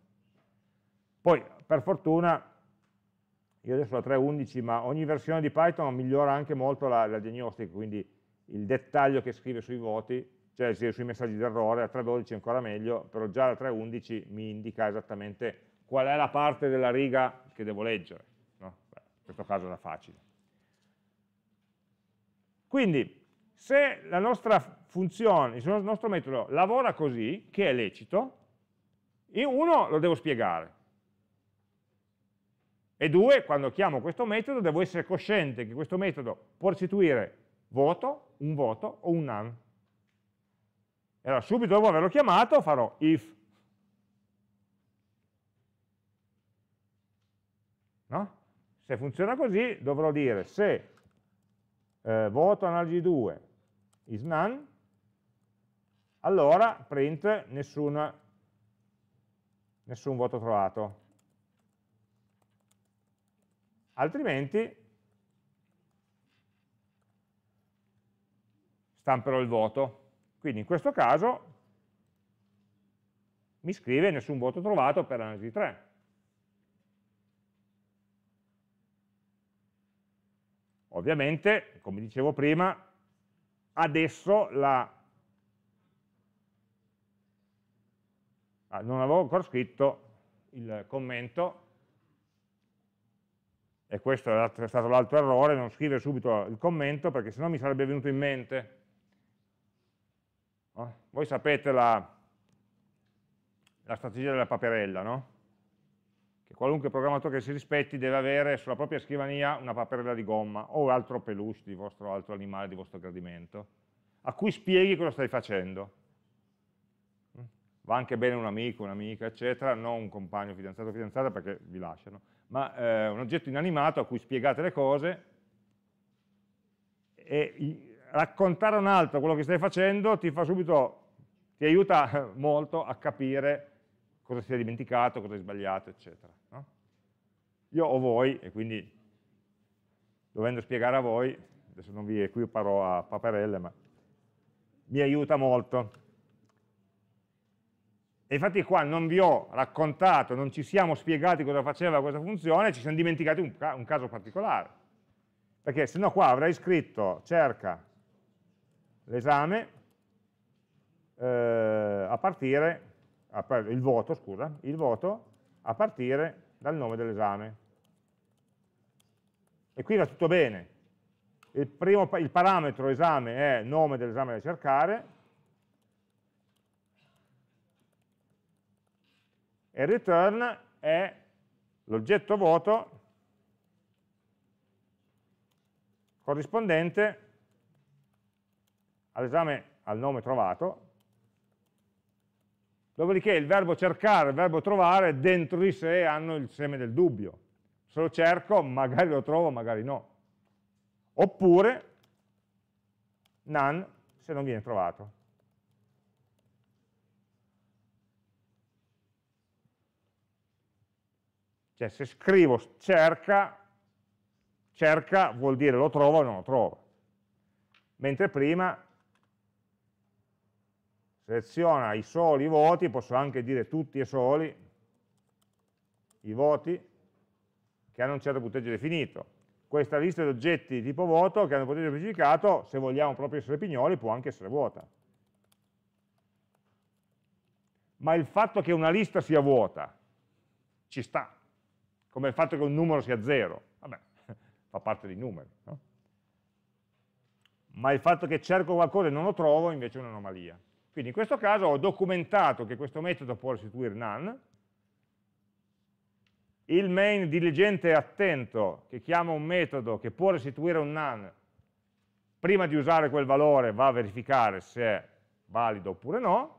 Poi, per fortuna, io adesso la 3.11, ma ogni versione di Python migliora anche molto la, la diagnostica, quindi il dettaglio che scrive sui voti, cioè sui messaggi d'errore, a 3.12 è ancora meglio, però già la 3.11 mi indica esattamente qual è la parte della riga che devo leggere. No? Beh, in questo caso era facile. Quindi, se la nostra funzione, il nostro metodo lavora così, che è lecito, io uno lo devo spiegare. E due, quando chiamo questo metodo, devo essere cosciente che questo metodo può restituire voto, un voto o un none. E allora subito dopo averlo chiamato farò if. No? Se funziona così dovrò dire se eh, voto analisi 2 is none, allora print nessun, nessun voto trovato. Altrimenti stamperò il voto. Quindi in questo caso mi scrive nessun voto trovato per analisi 3. Ovviamente, come dicevo prima, adesso la... Ah, non avevo ancora scritto il commento, e questo è stato l'altro errore, non scrivere subito il commento perché sennò mi sarebbe venuto in mente. Oh, voi sapete la, la strategia della paperella, no? qualunque programmatore che si rispetti deve avere sulla propria scrivania una paperella di gomma o altro peluche di vostro altro animale di vostro gradimento, a cui spieghi cosa stai facendo. Mm? Va anche bene un amico, un'amica, eccetera, non un compagno fidanzato o fidanzata perché vi lasciano, ma eh, un oggetto inanimato a cui spiegate le cose e raccontare a un altro quello che stai facendo ti fa subito, ti aiuta molto a capire cosa si è dimenticato, cosa è sbagliato, eccetera. No? Io ho voi, e quindi dovendo spiegare a voi, adesso non vi equiparo a paperelle, ma mi aiuta molto. E infatti qua non vi ho raccontato, non ci siamo spiegati cosa faceva questa funzione, ci siamo dimenticati un, ca un caso particolare. Perché se no qua avrei scritto cerca l'esame eh, a partire il voto, scusa, il voto a partire dal nome dell'esame. E qui va tutto bene. Il, primo, il parametro esame è nome dell'esame da cercare, e return è l'oggetto voto corrispondente all'esame al nome trovato Dopodiché il verbo cercare, il verbo trovare dentro di sé hanno il seme del dubbio. Se lo cerco, magari lo trovo, magari no. Oppure none se non viene trovato. Cioè se scrivo cerca, cerca vuol dire lo trovo o non lo trovo. Mentre prima seleziona i soli voti, posso anche dire tutti e soli i voti che hanno un certo punteggio definito. Questa lista di oggetti di tipo voto che hanno un punteggio specificato, se vogliamo proprio essere pignoli, può anche essere vuota. Ma il fatto che una lista sia vuota ci sta, come il fatto che un numero sia zero, vabbè, fa parte dei numeri, no? ma il fatto che cerco qualcosa e non lo trovo invece è un'anomalia. Quindi in questo caso ho documentato che questo metodo può restituire none, il main diligente e attento che chiama un metodo che può restituire un none, prima di usare quel valore va a verificare se è valido oppure no,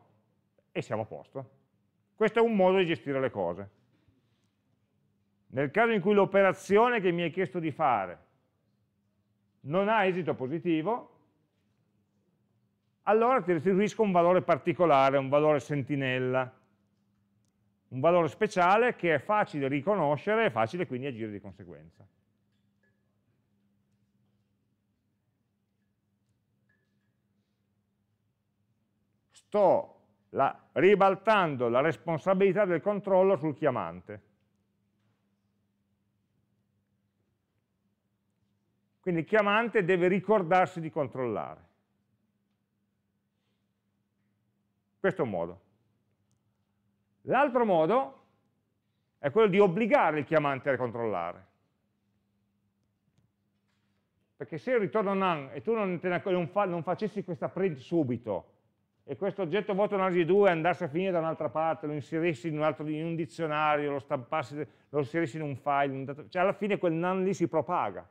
e siamo a posto. Questo è un modo di gestire le cose. Nel caso in cui l'operazione che mi hai chiesto di fare non ha esito positivo, allora ti restituisco un valore particolare, un valore sentinella, un valore speciale che è facile riconoscere e facile quindi agire di conseguenza. Sto la, ribaltando la responsabilità del controllo sul chiamante. Quindi il chiamante deve ricordarsi di controllare. Questo è un modo. L'altro modo è quello di obbligare il chiamante a controllare. Perché se io ritorno none e tu non, ne, non, fa, non facessi questa print subito e questo oggetto voto analisi 2 andasse a finire da un'altra parte, lo inserissi in un, altro, in un dizionario, lo stampassi, lo inserissi in un file, un dato, cioè alla fine quel none lì si propaga,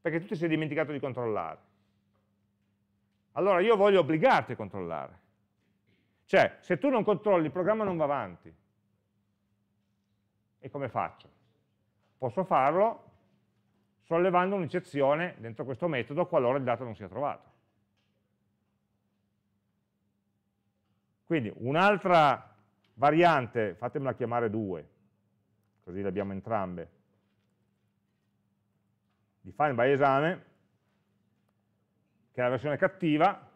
perché tu ti sei dimenticato di controllare. Allora io voglio obbligarti a controllare. Cioè, se tu non controlli, il programma non va avanti. E come faccio? Posso farlo sollevando un'eccezione dentro questo metodo qualora il dato non sia trovato. Quindi un'altra variante, fatemela chiamare due, così le abbiamo entrambe, di find by esame, che è la versione cattiva,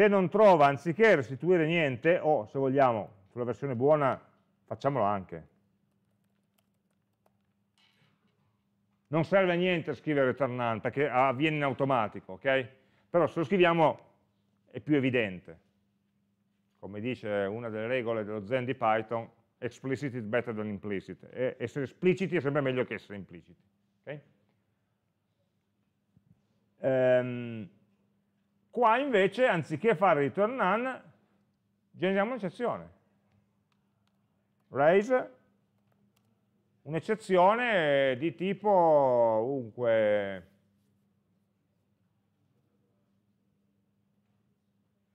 se non trova, anziché restituire niente, o se vogliamo, sulla versione buona, facciamolo anche. Non serve a niente scrivere return none, perché avviene in automatico, ok? Però se lo scriviamo è più evidente. Come dice una delle regole dello Zen di Python, explicit is better than implicit. E essere espliciti è sempre meglio che essere impliciti. Okay? Um, Qua invece, anziché fare return none, generiamo un'eccezione. Raise, un'eccezione di tipo, dunque,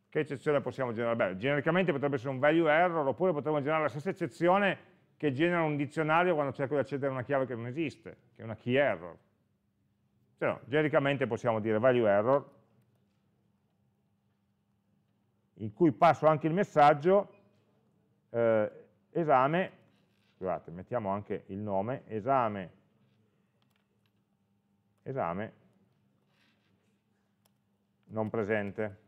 che eccezione possiamo generare? Beh, genericamente potrebbe essere un value error, oppure potremmo generare la stessa eccezione che genera un dizionario quando cerco di accedere a una chiave che non esiste, che è una key error. Cioè, no, genericamente possiamo dire value error, in cui passo anche il messaggio eh, esame, scusate, mettiamo anche il nome, esame, esame non presente.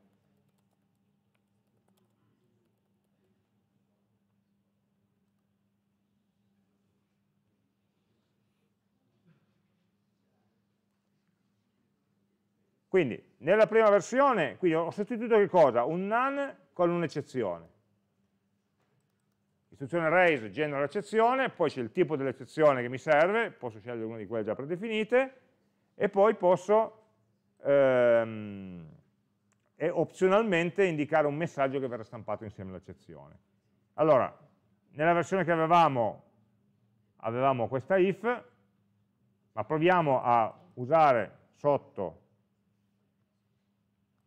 Quindi nella prima versione, quindi ho sostituito che cosa? Un none con un'eccezione. Istruzione raise genera l'eccezione, poi c'è il tipo dell'eccezione che mi serve, posso scegliere una di quelle già predefinite, e poi posso ehm, e opzionalmente indicare un messaggio che verrà stampato insieme all'eccezione. Allora, nella versione che avevamo, avevamo questa if, ma proviamo a usare sotto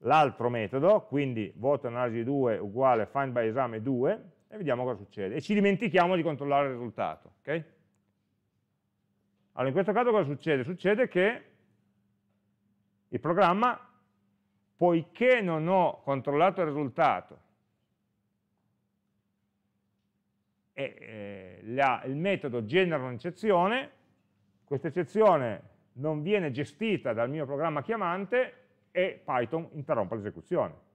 l'altro metodo, quindi voto analisi 2 uguale find by esame 2, e vediamo cosa succede. E ci dimentichiamo di controllare il risultato. Okay? Allora, in questo caso cosa succede? Succede che il programma, poiché non ho controllato il risultato, e eh, la, il metodo genera un'eccezione, questa eccezione non viene gestita dal mio programma chiamante, e Python interrompe l'esecuzione.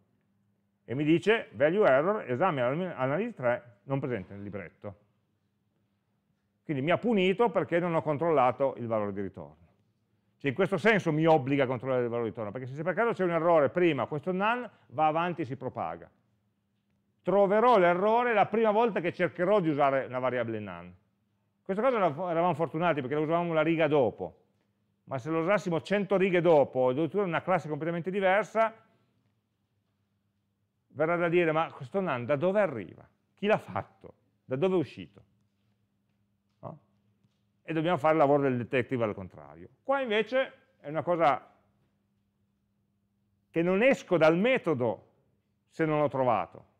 E mi dice value error, esame analisi 3 non presente nel libretto. Quindi mi ha punito perché non ho controllato il valore di ritorno. Cioè in questo senso mi obbliga a controllare il valore di ritorno, perché se per caso c'è un errore prima, questo none va avanti e si propaga. Troverò l'errore la prima volta che cercherò di usare la variabile none. In questo caso eravamo fortunati perché la usavamo la riga dopo, ma se lo usassimo 100 righe dopo, o addirittura in una classe completamente diversa, verrà da dire, ma questo NaN da dove arriva? Chi l'ha fatto? Da dove è uscito? No? E dobbiamo fare il lavoro del detective al contrario. Qua invece è una cosa che non esco dal metodo se non l'ho trovato.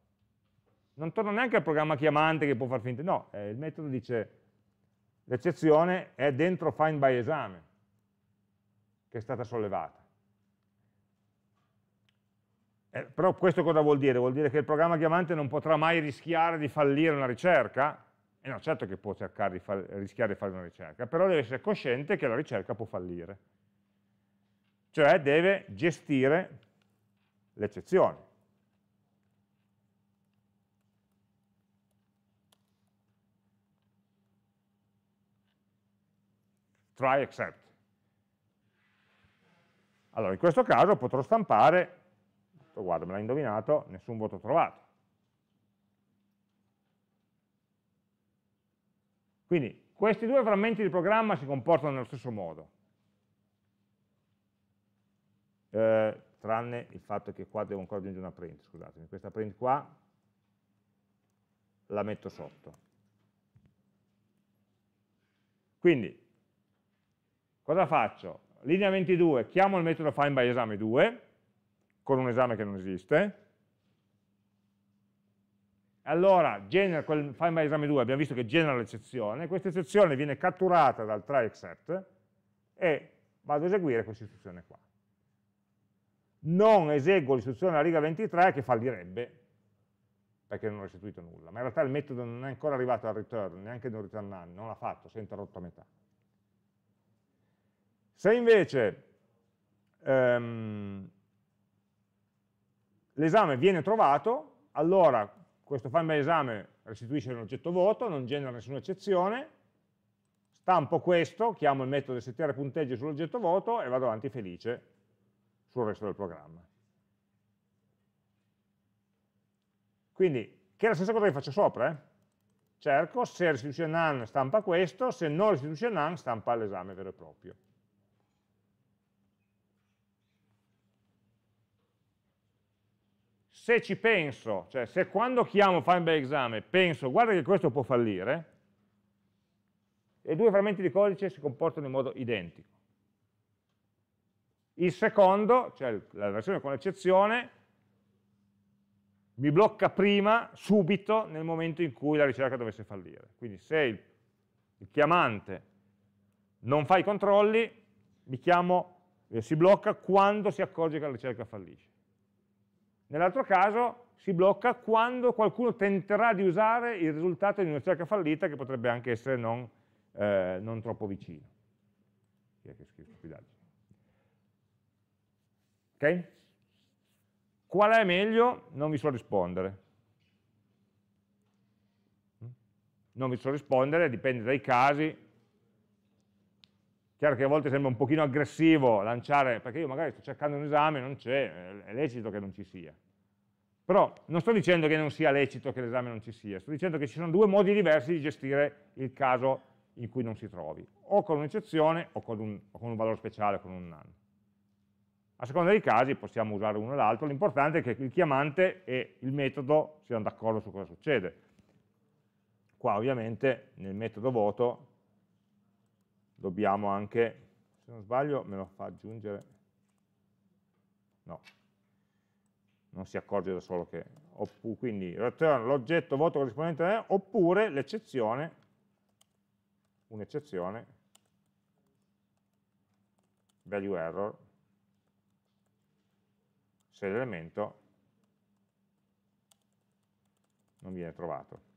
Non torno neanche al programma chiamante che può far finta, no, eh, il metodo dice l'eccezione è dentro find by esame che è stata sollevata. Eh, però questo cosa vuol dire? Vuol dire che il programma chiamante non potrà mai rischiare di fallire una ricerca? E eh no, certo che può cercare di rischiare di fare una ricerca, però deve essere cosciente che la ricerca può fallire. Cioè deve gestire le eccezioni. Try except. Allora, in questo caso potrò stampare, guarda, me l'ha indovinato, nessun voto trovato. Quindi, questi due frammenti di programma si comportano nello stesso modo. Eh, tranne il fatto che qua devo ancora aggiungere una print, scusatemi, questa print qua la metto sotto. Quindi, cosa faccio? linea 22, chiamo il metodo find by esame 2, con un esame che non esiste, allora genera quel find by esame 2, abbiamo visto che genera l'eccezione, questa eccezione viene catturata dal try except e vado a eseguire questa istruzione qua. Non eseguo l'istruzione alla riga 23 che fallirebbe perché non ho restituito nulla, ma in realtà il metodo non è ancora arrivato al return, neanche non ritornando, non l'ha fatto, si è interrotto a metà. Se invece ehm, l'esame viene trovato, allora questo file by esame restituisce un oggetto vuoto, non genera nessuna eccezione, stampo questo, chiamo il metodo settare punteggi sull'oggetto vuoto e vado avanti felice sul resto del programma. Quindi, che è la stessa cosa che faccio sopra, eh? cerco, se restituisce none stampa questo, se non restituisce none stampa l'esame vero e proprio. se ci penso, cioè se quando chiamo find by exame penso, guarda che questo può fallire, i due frammenti di codice si comportano in modo identico. Il secondo, cioè la versione con l'eccezione, mi blocca prima, subito, nel momento in cui la ricerca dovesse fallire. Quindi se il, il chiamante non fa i controlli, mi chiamo, eh, si blocca quando si accorge che la ricerca fallisce. Nell'altro caso si blocca quando qualcuno tenterà di usare il risultato di una ricerca fallita che potrebbe anche essere non, eh, non troppo vicino. Chi è che scrive stupidaggini? Ok? Qual è meglio? Non vi so rispondere. Mm? Non vi so rispondere, dipende dai casi, Chiaro che a volte sembra un pochino aggressivo lanciare, perché io magari sto cercando un esame, non c'è, è lecito che non ci sia. Però non sto dicendo che non sia lecito che l'esame non ci sia, sto dicendo che ci sono due modi diversi di gestire il caso in cui non si trovi, o con un'eccezione o, o, con un valore speciale, con un none. A seconda dei casi possiamo usare uno o l'altro, l'importante è che il chiamante e il metodo siano d'accordo su cosa succede. Qua ovviamente nel metodo voto dobbiamo anche, se non sbaglio me lo fa aggiungere, no, non si accorge da solo che, quindi return l'oggetto voto corrispondente a, oppure l'eccezione, un'eccezione, value error, se l'elemento non viene trovato.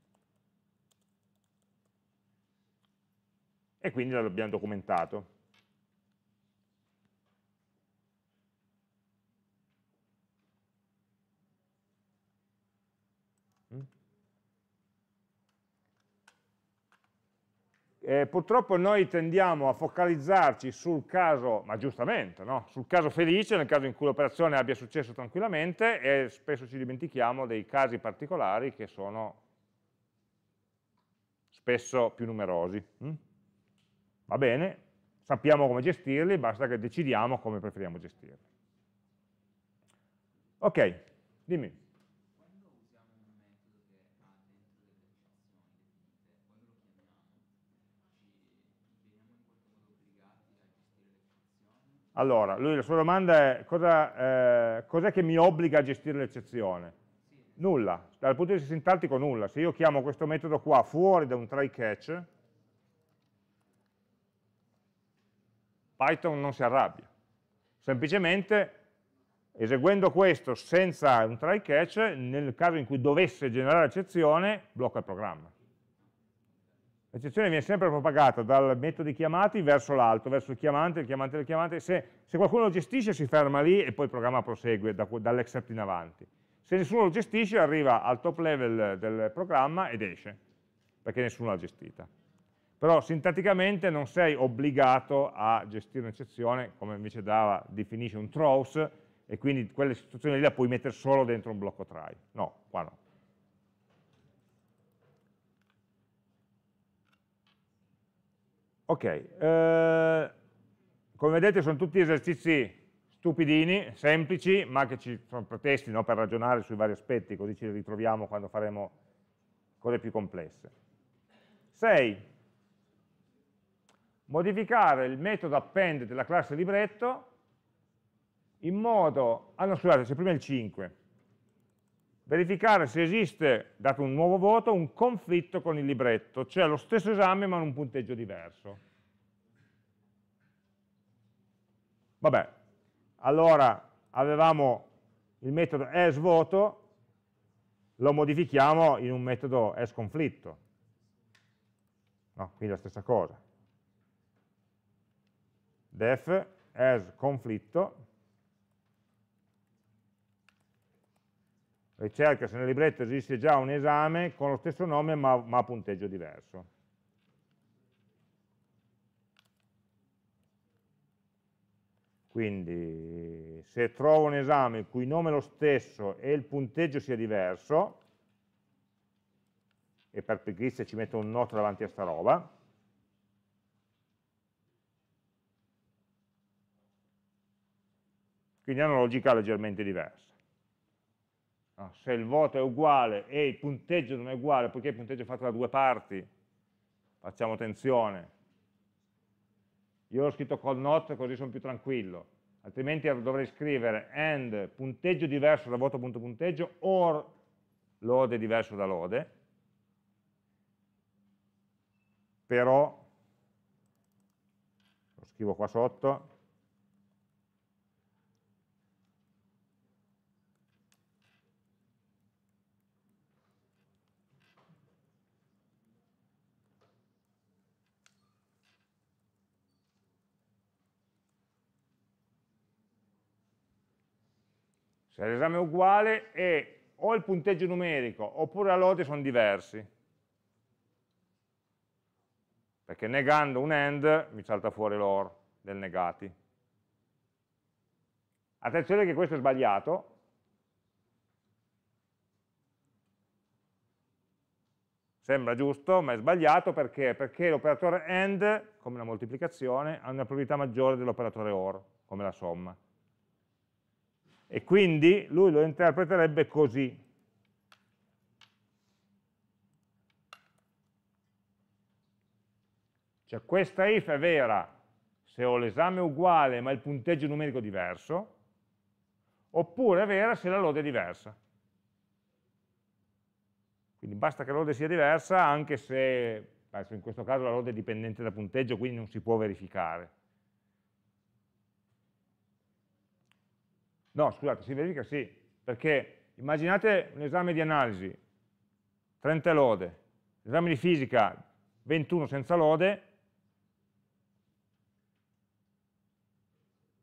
e quindi l'abbiamo documentato. Eh, purtroppo noi tendiamo a focalizzarci sul caso, ma giustamente, no? sul caso felice, nel caso in cui l'operazione abbia successo tranquillamente e spesso ci dimentichiamo dei casi particolari che sono spesso più numerosi. Hm? Va bene, sappiamo come gestirli, basta che decidiamo come preferiamo gestirli. Ok, dimmi. Allora, lui, la sua domanda è cosa, eh, cos'è che mi obbliga a gestire l'eccezione? Nulla, dal punto di vista sintattico nulla. Se io chiamo questo metodo qua fuori da un try catch, Python non si arrabbia, semplicemente eseguendo questo senza un try catch, nel caso in cui dovesse generare eccezione, blocca il programma. L'eccezione viene sempre propagata dal metodo chiamati verso l'alto, verso il chiamante, il chiamante del chiamante. Se, se, qualcuno lo gestisce si ferma lì e poi il programma prosegue da, dall'except in avanti. Se nessuno lo gestisce arriva al top level del programma ed esce, perché nessuno l'ha gestita però sintaticamente non sei obbligato a gestire un'eccezione come invece dava definisce un throws e quindi quelle situazioni lì la puoi mettere solo dentro un blocco try no, qua no ok eh, come vedete sono tutti esercizi stupidini, semplici ma che ci sono pretesti no, per ragionare sui vari aspetti così ci ritroviamo quando faremo cose più complesse 6 modificare il metodo append della classe libretto in modo, ah no scusate, c'è prima il 5, verificare se esiste, dato un nuovo voto, un conflitto con il libretto, cioè lo stesso esame ma in un punteggio diverso. Vabbè, allora avevamo il metodo esVoto, lo modifichiamo in un metodo esConflitto. No, quindi la stessa cosa def as conflitto ricerca se nel libretto esiste già un esame con lo stesso nome ma, ma a punteggio diverso. Quindi se trovo un esame il cui nome è lo stesso e il punteggio sia diverso, e per pigrizia ci metto un noto davanti a sta roba, quindi hanno una logica leggermente diversa. No, se il voto è uguale e il punteggio non è uguale, poiché il punteggio è fatto da due parti, facciamo attenzione. Io l'ho scritto col not così sono più tranquillo, altrimenti dovrei scrivere and punteggio diverso da voto.punteggio or lode diverso da lode, però lo scrivo qua sotto, se l'esame è uguale e o il punteggio numerico oppure la lode sono diversi perché negando un AND mi salta fuori l'OR del negati attenzione che questo è sbagliato sembra giusto ma è sbagliato perché, perché l'operatore AND come la moltiplicazione ha una probabilità maggiore dell'operatore OR come la somma e quindi lui lo interpreterebbe così. Cioè questa if è vera se ho l'esame uguale ma il punteggio numerico diverso, oppure è vera se la lode è diversa. Quindi basta che la lode sia diversa anche se, in questo caso la lode è dipendente da punteggio, quindi non si può verificare. No, scusate, si verifica sì, perché immaginate un esame di analisi, 30 lode, l'esame di fisica, 21 senza lode,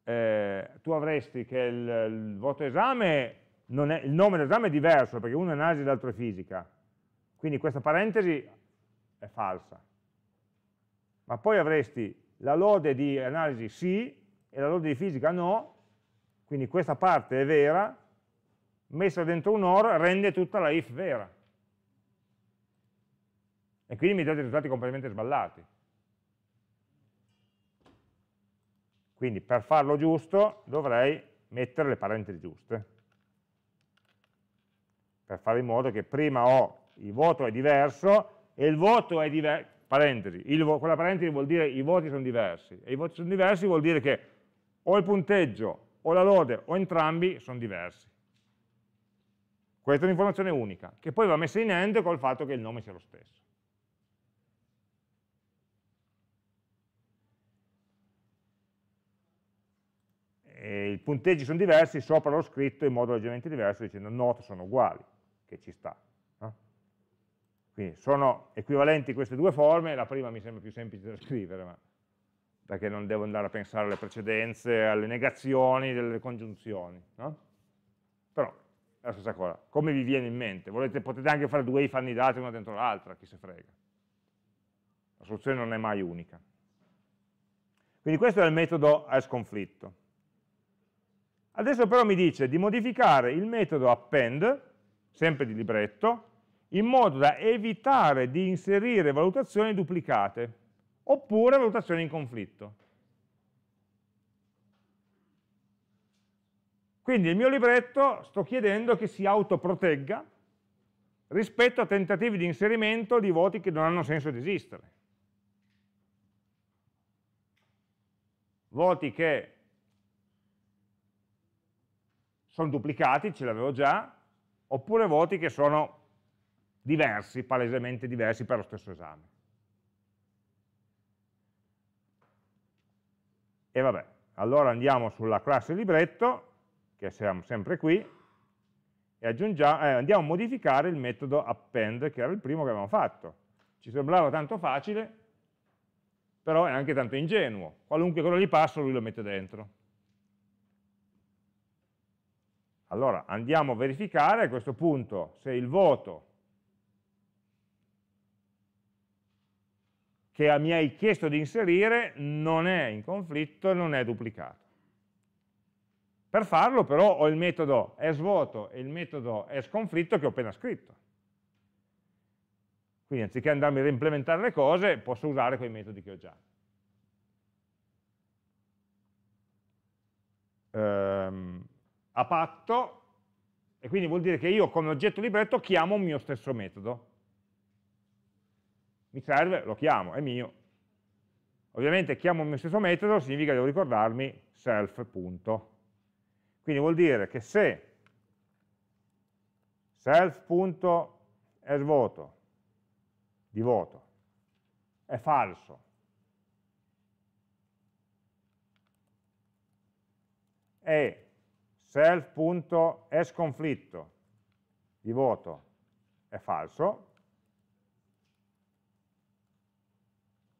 eh, tu avresti che il, il voto esame, è, il nome dell'esame è diverso, perché uno è analisi e l'altro è fisica, quindi questa parentesi è falsa. Ma poi avresti la lode di analisi sì e la lode di fisica no, quindi questa parte è vera, messa dentro un OR rende tutta la if vera. E quindi mi dà dei risultati completamente sballati. Quindi per farlo giusto dovrei mettere le parentesi giuste. Per fare in modo che prima ho il voto è diverso e il voto è diverso, parentesi, il, quella parentesi vuol dire i voti sono diversi, e i voti sono diversi vuol dire che o il punteggio o la loader o entrambi sono diversi. Questa è un'informazione unica, che poi va messa in end col fatto che il nome sia lo stesso. E I punteggi sono diversi, sopra l'ho scritto in modo leggermente diverso dicendo not sono uguali, che ci sta. Quindi sono equivalenti queste due forme, la prima mi sembra più semplice da scrivere, ma perché non devo andare a pensare alle precedenze, alle negazioni delle congiunzioni, no? Però è la stessa cosa, come vi viene in mente? Volete, potete anche fare due if annidate una dentro l'altra, chi se frega. La soluzione non è mai unica. Quindi questo è il metodo asConflitto. Adesso però mi dice di modificare il metodo append, sempre di libretto, in modo da evitare di inserire valutazioni duplicate oppure valutazioni in conflitto. Quindi il mio libretto sto chiedendo che si autoprotegga rispetto a tentativi di inserimento di voti che non hanno senso di esistere. Voti che sono duplicati, ce l'avevo già, oppure voti che sono diversi, palesemente diversi per lo stesso esame. E vabbè, allora andiamo sulla classe libretto, che siamo sempre qui, e eh, andiamo a modificare il metodo append, che era il primo che avevamo fatto. Ci sembrava tanto facile, però è anche tanto ingenuo. Qualunque cosa gli passa lui lo mette dentro. Allora andiamo a verificare a questo punto se il voto che mi hai chiesto di inserire non è in conflitto, e non è duplicato. Per farlo però ho il metodo svuoto e il metodo sconflitto che ho appena scritto. Quindi anziché andarmi a reimplementare le cose, posso usare quei metodi che ho già. Ehm, a patto, e quindi vuol dire che io come oggetto libretto chiamo il mio stesso metodo, mi serve, lo chiamo, è mio. Ovviamente chiamo il mio stesso metodo, significa che devo ricordarmi self. Quindi vuol dire che se self.esvoto di voto è falso, e self.esconflitto di voto è falso,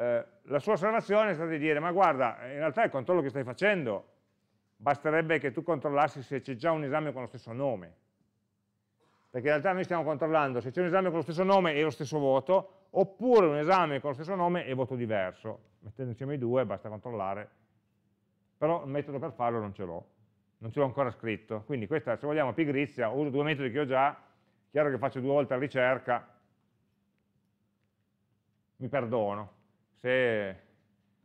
Eh, la sua osservazione è stata di dire ma guarda, in realtà il controllo che stai facendo basterebbe che tu controllassi se c'è già un esame con lo stesso nome. Perché in realtà noi stiamo controllando se c'è un esame con lo stesso nome e lo stesso voto, oppure un esame con lo stesso nome e voto diverso. Mettendo insieme i due basta controllare. Però il metodo per farlo non ce l'ho, non ce l'ho ancora scritto. Quindi questa, se vogliamo, pigrizia, uso due metodi che ho già, chiaro che faccio due volte la ricerca, mi perdono se,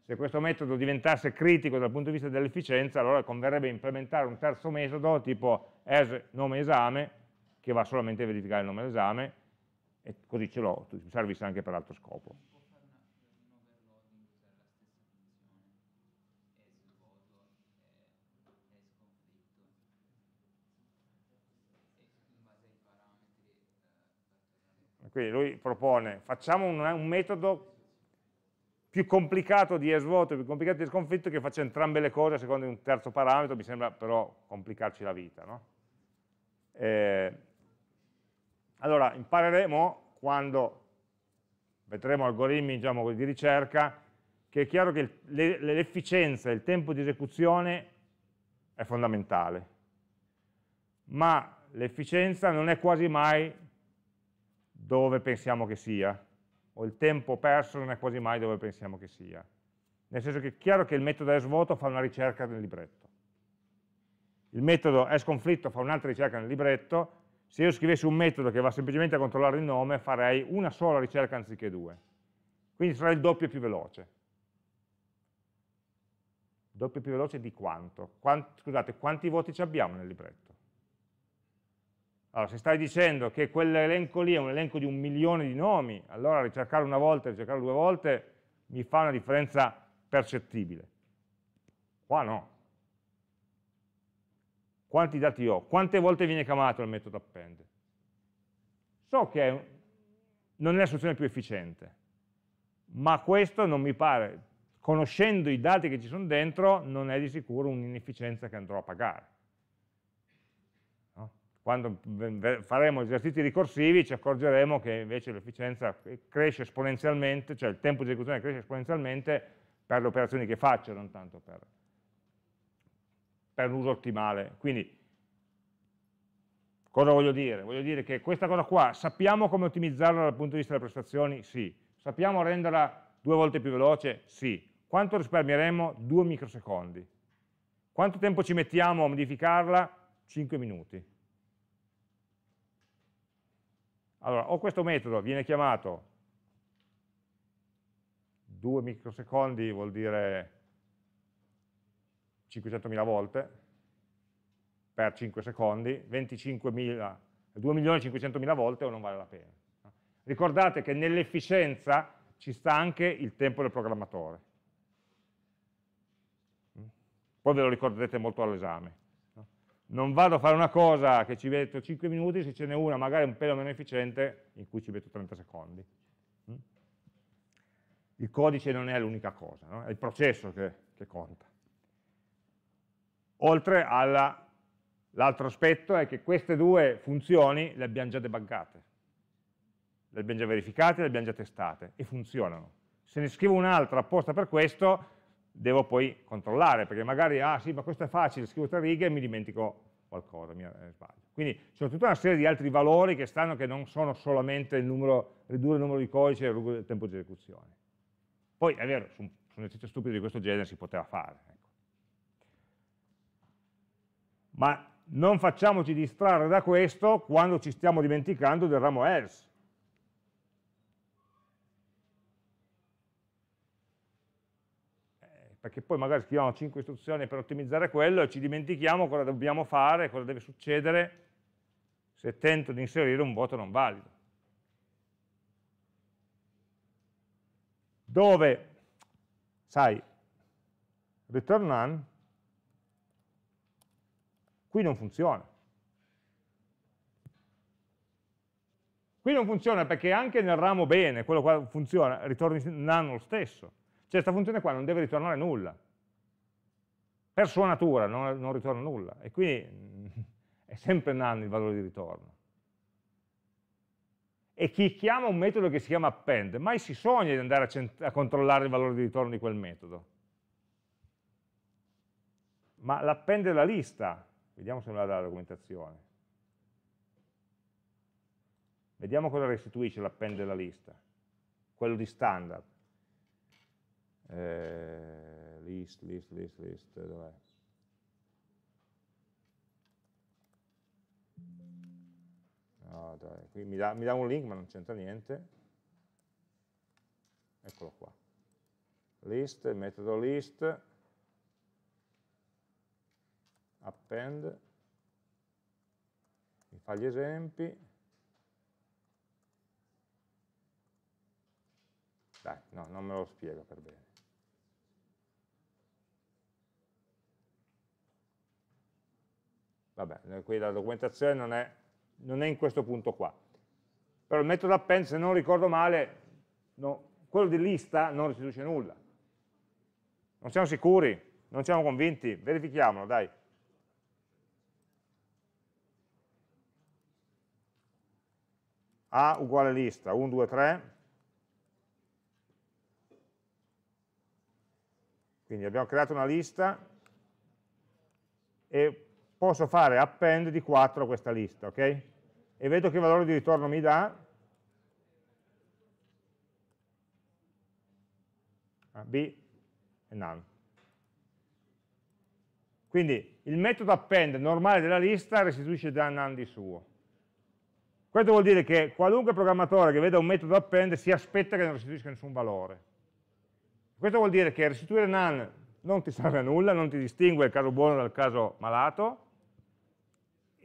se questo metodo diventasse critico dal punto di vista dell'efficienza, allora converrebbe implementare un terzo metodo tipo as nome esame, che va solamente a verificare il nome d'esame, e così ce l'ho, mi servisse anche per altro scopo. Quindi lui propone, facciamo un, un metodo più complicato di svuoto, più complicato di sconfitto che faccia entrambe le cose secondo un terzo parametro, mi sembra però complicarci la vita. No? Eh, allora impareremo quando vedremo algoritmi diciamo, di ricerca che è chiaro che l'efficienza e il tempo di esecuzione è fondamentale, ma l'efficienza non è quasi mai dove pensiamo che sia, o il tempo perso non è quasi mai dove pensiamo che sia. Nel senso che è chiaro che il metodo esvoto fa una ricerca nel libretto. Il metodo esconflitto fa un'altra ricerca nel libretto. Se io scrivessi un metodo che va semplicemente a controllare il nome, farei una sola ricerca anziché due. Quindi sarà il doppio più veloce. Doppio più veloce di quanto? Quanti, scusate, quanti voti abbiamo nel libretto? Allora, se stai dicendo che quell'elenco lì è un elenco di un milione di nomi, allora ricercare una volta e ricercare due volte mi fa una differenza percettibile. Qua no. Quanti dati ho? Quante volte viene chiamato il metodo append? So che non è la soluzione più efficiente, ma questo non mi pare, conoscendo i dati che ci sono dentro, non è di sicuro un'inefficienza che andrò a pagare. Quando faremo esercizi ricorsivi ci accorgeremo che invece l'efficienza cresce esponenzialmente, cioè il tempo di esecuzione cresce esponenzialmente per le operazioni che faccio, non tanto per, per l'uso ottimale. Quindi, cosa voglio dire? Voglio dire che questa cosa qua, sappiamo come ottimizzarla dal punto di vista delle prestazioni? Sì. Sappiamo renderla due volte più veloce? Sì. Quanto risparmieremo? Due microsecondi. Quanto tempo ci mettiamo a modificarla? 5 minuti. Allora, o questo metodo viene chiamato 2 microsecondi vuol dire 500.000 volte per 5 secondi, 25.000, 2.500.000 volte o non vale la pena. Ricordate che nell'efficienza ci sta anche il tempo del programmatore. Poi ve lo ricorderete molto all'esame non vado a fare una cosa che ci metto 5 minuti se ce n'è una magari un pelo meno efficiente in cui ci metto 30 secondi. Mm? Il codice non è l'unica cosa, no? è il processo che, che conta. Oltre all'altro aspetto è che queste due funzioni le abbiamo già debuggate, le abbiamo già verificate, le abbiamo già testate e funzionano. Se ne scrivo un'altra apposta per questo, devo poi controllare, perché magari, ah sì, ma questo è facile, scrivo tre righe e mi dimentico qualcosa, mi eh, sbaglio. Quindi ci sono tutta una serie di altri valori che stanno che non sono solamente il numero, ridurre il numero di codici e ridurre il tempo di esecuzione. Poi è vero, su un, su un esercizio stupido di questo genere si poteva fare. Ecco. Ma non facciamoci distrarre da questo quando ci stiamo dimenticando del ramo else perché poi magari scriviamo 5 istruzioni per ottimizzare quello e ci dimentichiamo cosa dobbiamo fare, cosa deve succedere se tento di inserire un voto non valido. Dove, sai, return none, qui non funziona. Qui non funziona perché anche nel ramo bene, quello qua funziona, ritorni none lo stesso cioè questa funzione qua non deve ritornare nulla, per sua natura non, non ritorna nulla, e quindi mm, è sempre none il valore di ritorno. E chi chiama un metodo che si chiama append, mai si sogna di andare a, a controllare il valore di ritorno di quel metodo. Ma l'append della lista, vediamo se me la dà la documentazione, Vediamo cosa restituisce l'append della lista, quello di standard eh, list, list, list, list, dov'è? No, dai, qui mi dà, mi dà un link ma non c'entra niente. Eccolo qua. List, metodo list, append, mi fa gli esempi. Dai, no, non me lo spiega per bene. Vabbè, eh, qui la documentazione non è, non è in questo punto qua. Però il metodo append, se non ricordo male, no, quello di lista non restituisce nulla. Non siamo sicuri, non siamo convinti, verifichiamolo, dai. A uguale lista, 1, 2, 3. Quindi abbiamo creato una lista e posso fare append di 4 a questa lista, ok? E vedo che valore di ritorno mi dà. B e none. Quindi il metodo append normale della lista restituisce già none di suo. Questo vuol dire che qualunque programmatore che veda un metodo append si aspetta che non restituisca nessun valore. Questo vuol dire che restituire none non ti serve a nulla, non ti distingue il caso buono dal caso malato,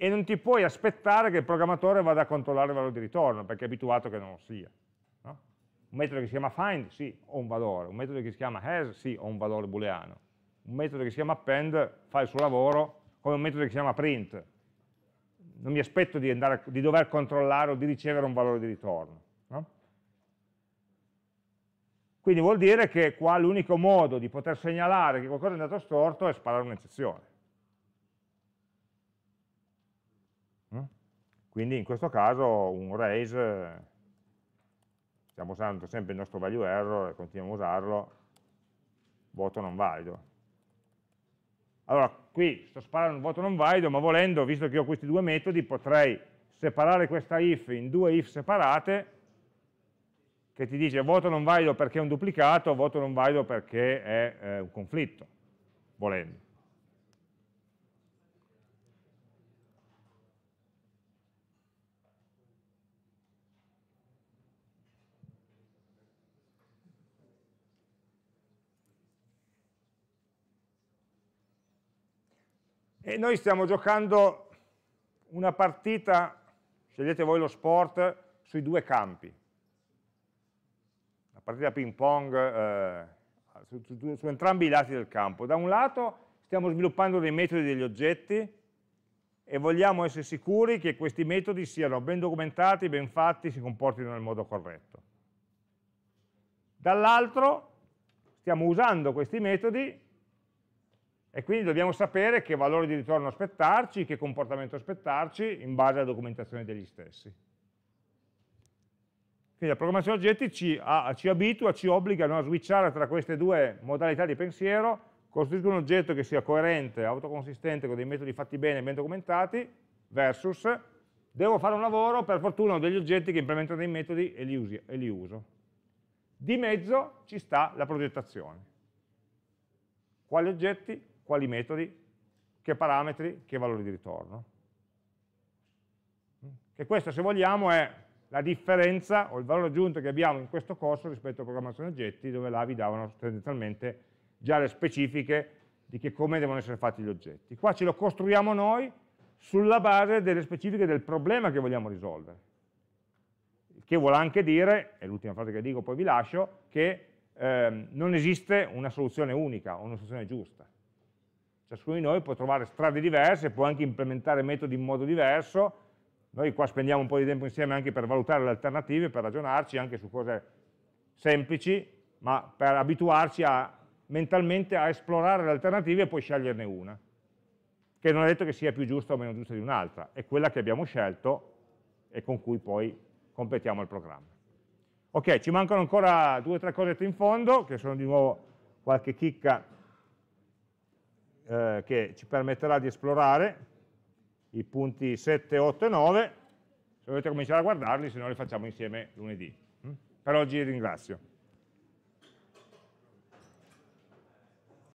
e non ti puoi aspettare che il programmatore vada a controllare il valore di ritorno, perché è abituato che non lo sia. No? Un metodo che si chiama find, sì, ho un valore. Un metodo che si chiama has, sì, ho un valore booleano. Un metodo che si chiama append fa il suo lavoro, come un metodo che si chiama print. Non mi aspetto di, andare, di dover controllare o di ricevere un valore di ritorno. No? Quindi vuol dire che qua l'unico modo di poter segnalare che qualcosa è andato storto è sparare un'eccezione. Quindi in questo caso un raise, stiamo usando sempre il nostro value error e continuiamo a usarlo, voto non valido. Allora, qui sto sparando un voto non valido, ma volendo, visto che ho questi due metodi, potrei separare questa if in due if separate, che ti dice voto non valido perché è un duplicato, voto non valido perché è eh, un conflitto, volendo. E noi stiamo giocando una partita, scegliete voi lo sport, sui due campi. La partita ping pong eh, su, su, su entrambi i lati del campo. Da un lato stiamo sviluppando dei metodi degli oggetti e vogliamo essere sicuri che questi metodi siano ben documentati, ben fatti, si comportino nel modo corretto. Dall'altro stiamo usando questi metodi e quindi dobbiamo sapere che valore di ritorno aspettarci, che comportamento aspettarci in base alla documentazione degli stessi. Quindi la programmazione oggetti ci, ha, ci abitua, ci obbliga no, a switchare tra queste due modalità di pensiero, costruisco un oggetto che sia coerente, autoconsistente, con dei metodi fatti bene e ben documentati, versus devo fare un lavoro, per fortuna ho degli oggetti che implementano dei metodi e li, usi, e li uso. Di mezzo ci sta la progettazione. Quali oggetti? quali metodi, che parametri, che valori di ritorno. Mm? Che questa, se vogliamo, è la differenza o il valore aggiunto che abbiamo in questo corso rispetto a programmazione oggetti, dove là vi davano tendenzialmente già le specifiche di che come devono essere fatti gli oggetti. Qua ce lo costruiamo noi sulla base delle specifiche del problema che vogliamo risolvere. Che vuol anche dire, è l'ultima frase che dico, poi vi lascio, che ehm, non esiste una soluzione unica o una soluzione giusta Ciascuno di noi può trovare strade diverse, può anche implementare metodi in modo diverso. Noi qua spendiamo un po' di tempo insieme anche per valutare le alternative, per ragionarci anche su cose semplici, ma per abituarci a, mentalmente a esplorare le alternative e poi sceglierne una, che non è detto che sia più giusta o meno giusta di un'altra, è quella che abbiamo scelto e con cui poi completiamo il programma. Ok, ci mancano ancora due o tre cosette in fondo, che sono di nuovo qualche chicca eh, che ci permetterà di esplorare i punti 7, 8 e 9, se volete cominciare a guardarli, se no li facciamo insieme lunedì. Mm? Per oggi vi ringrazio.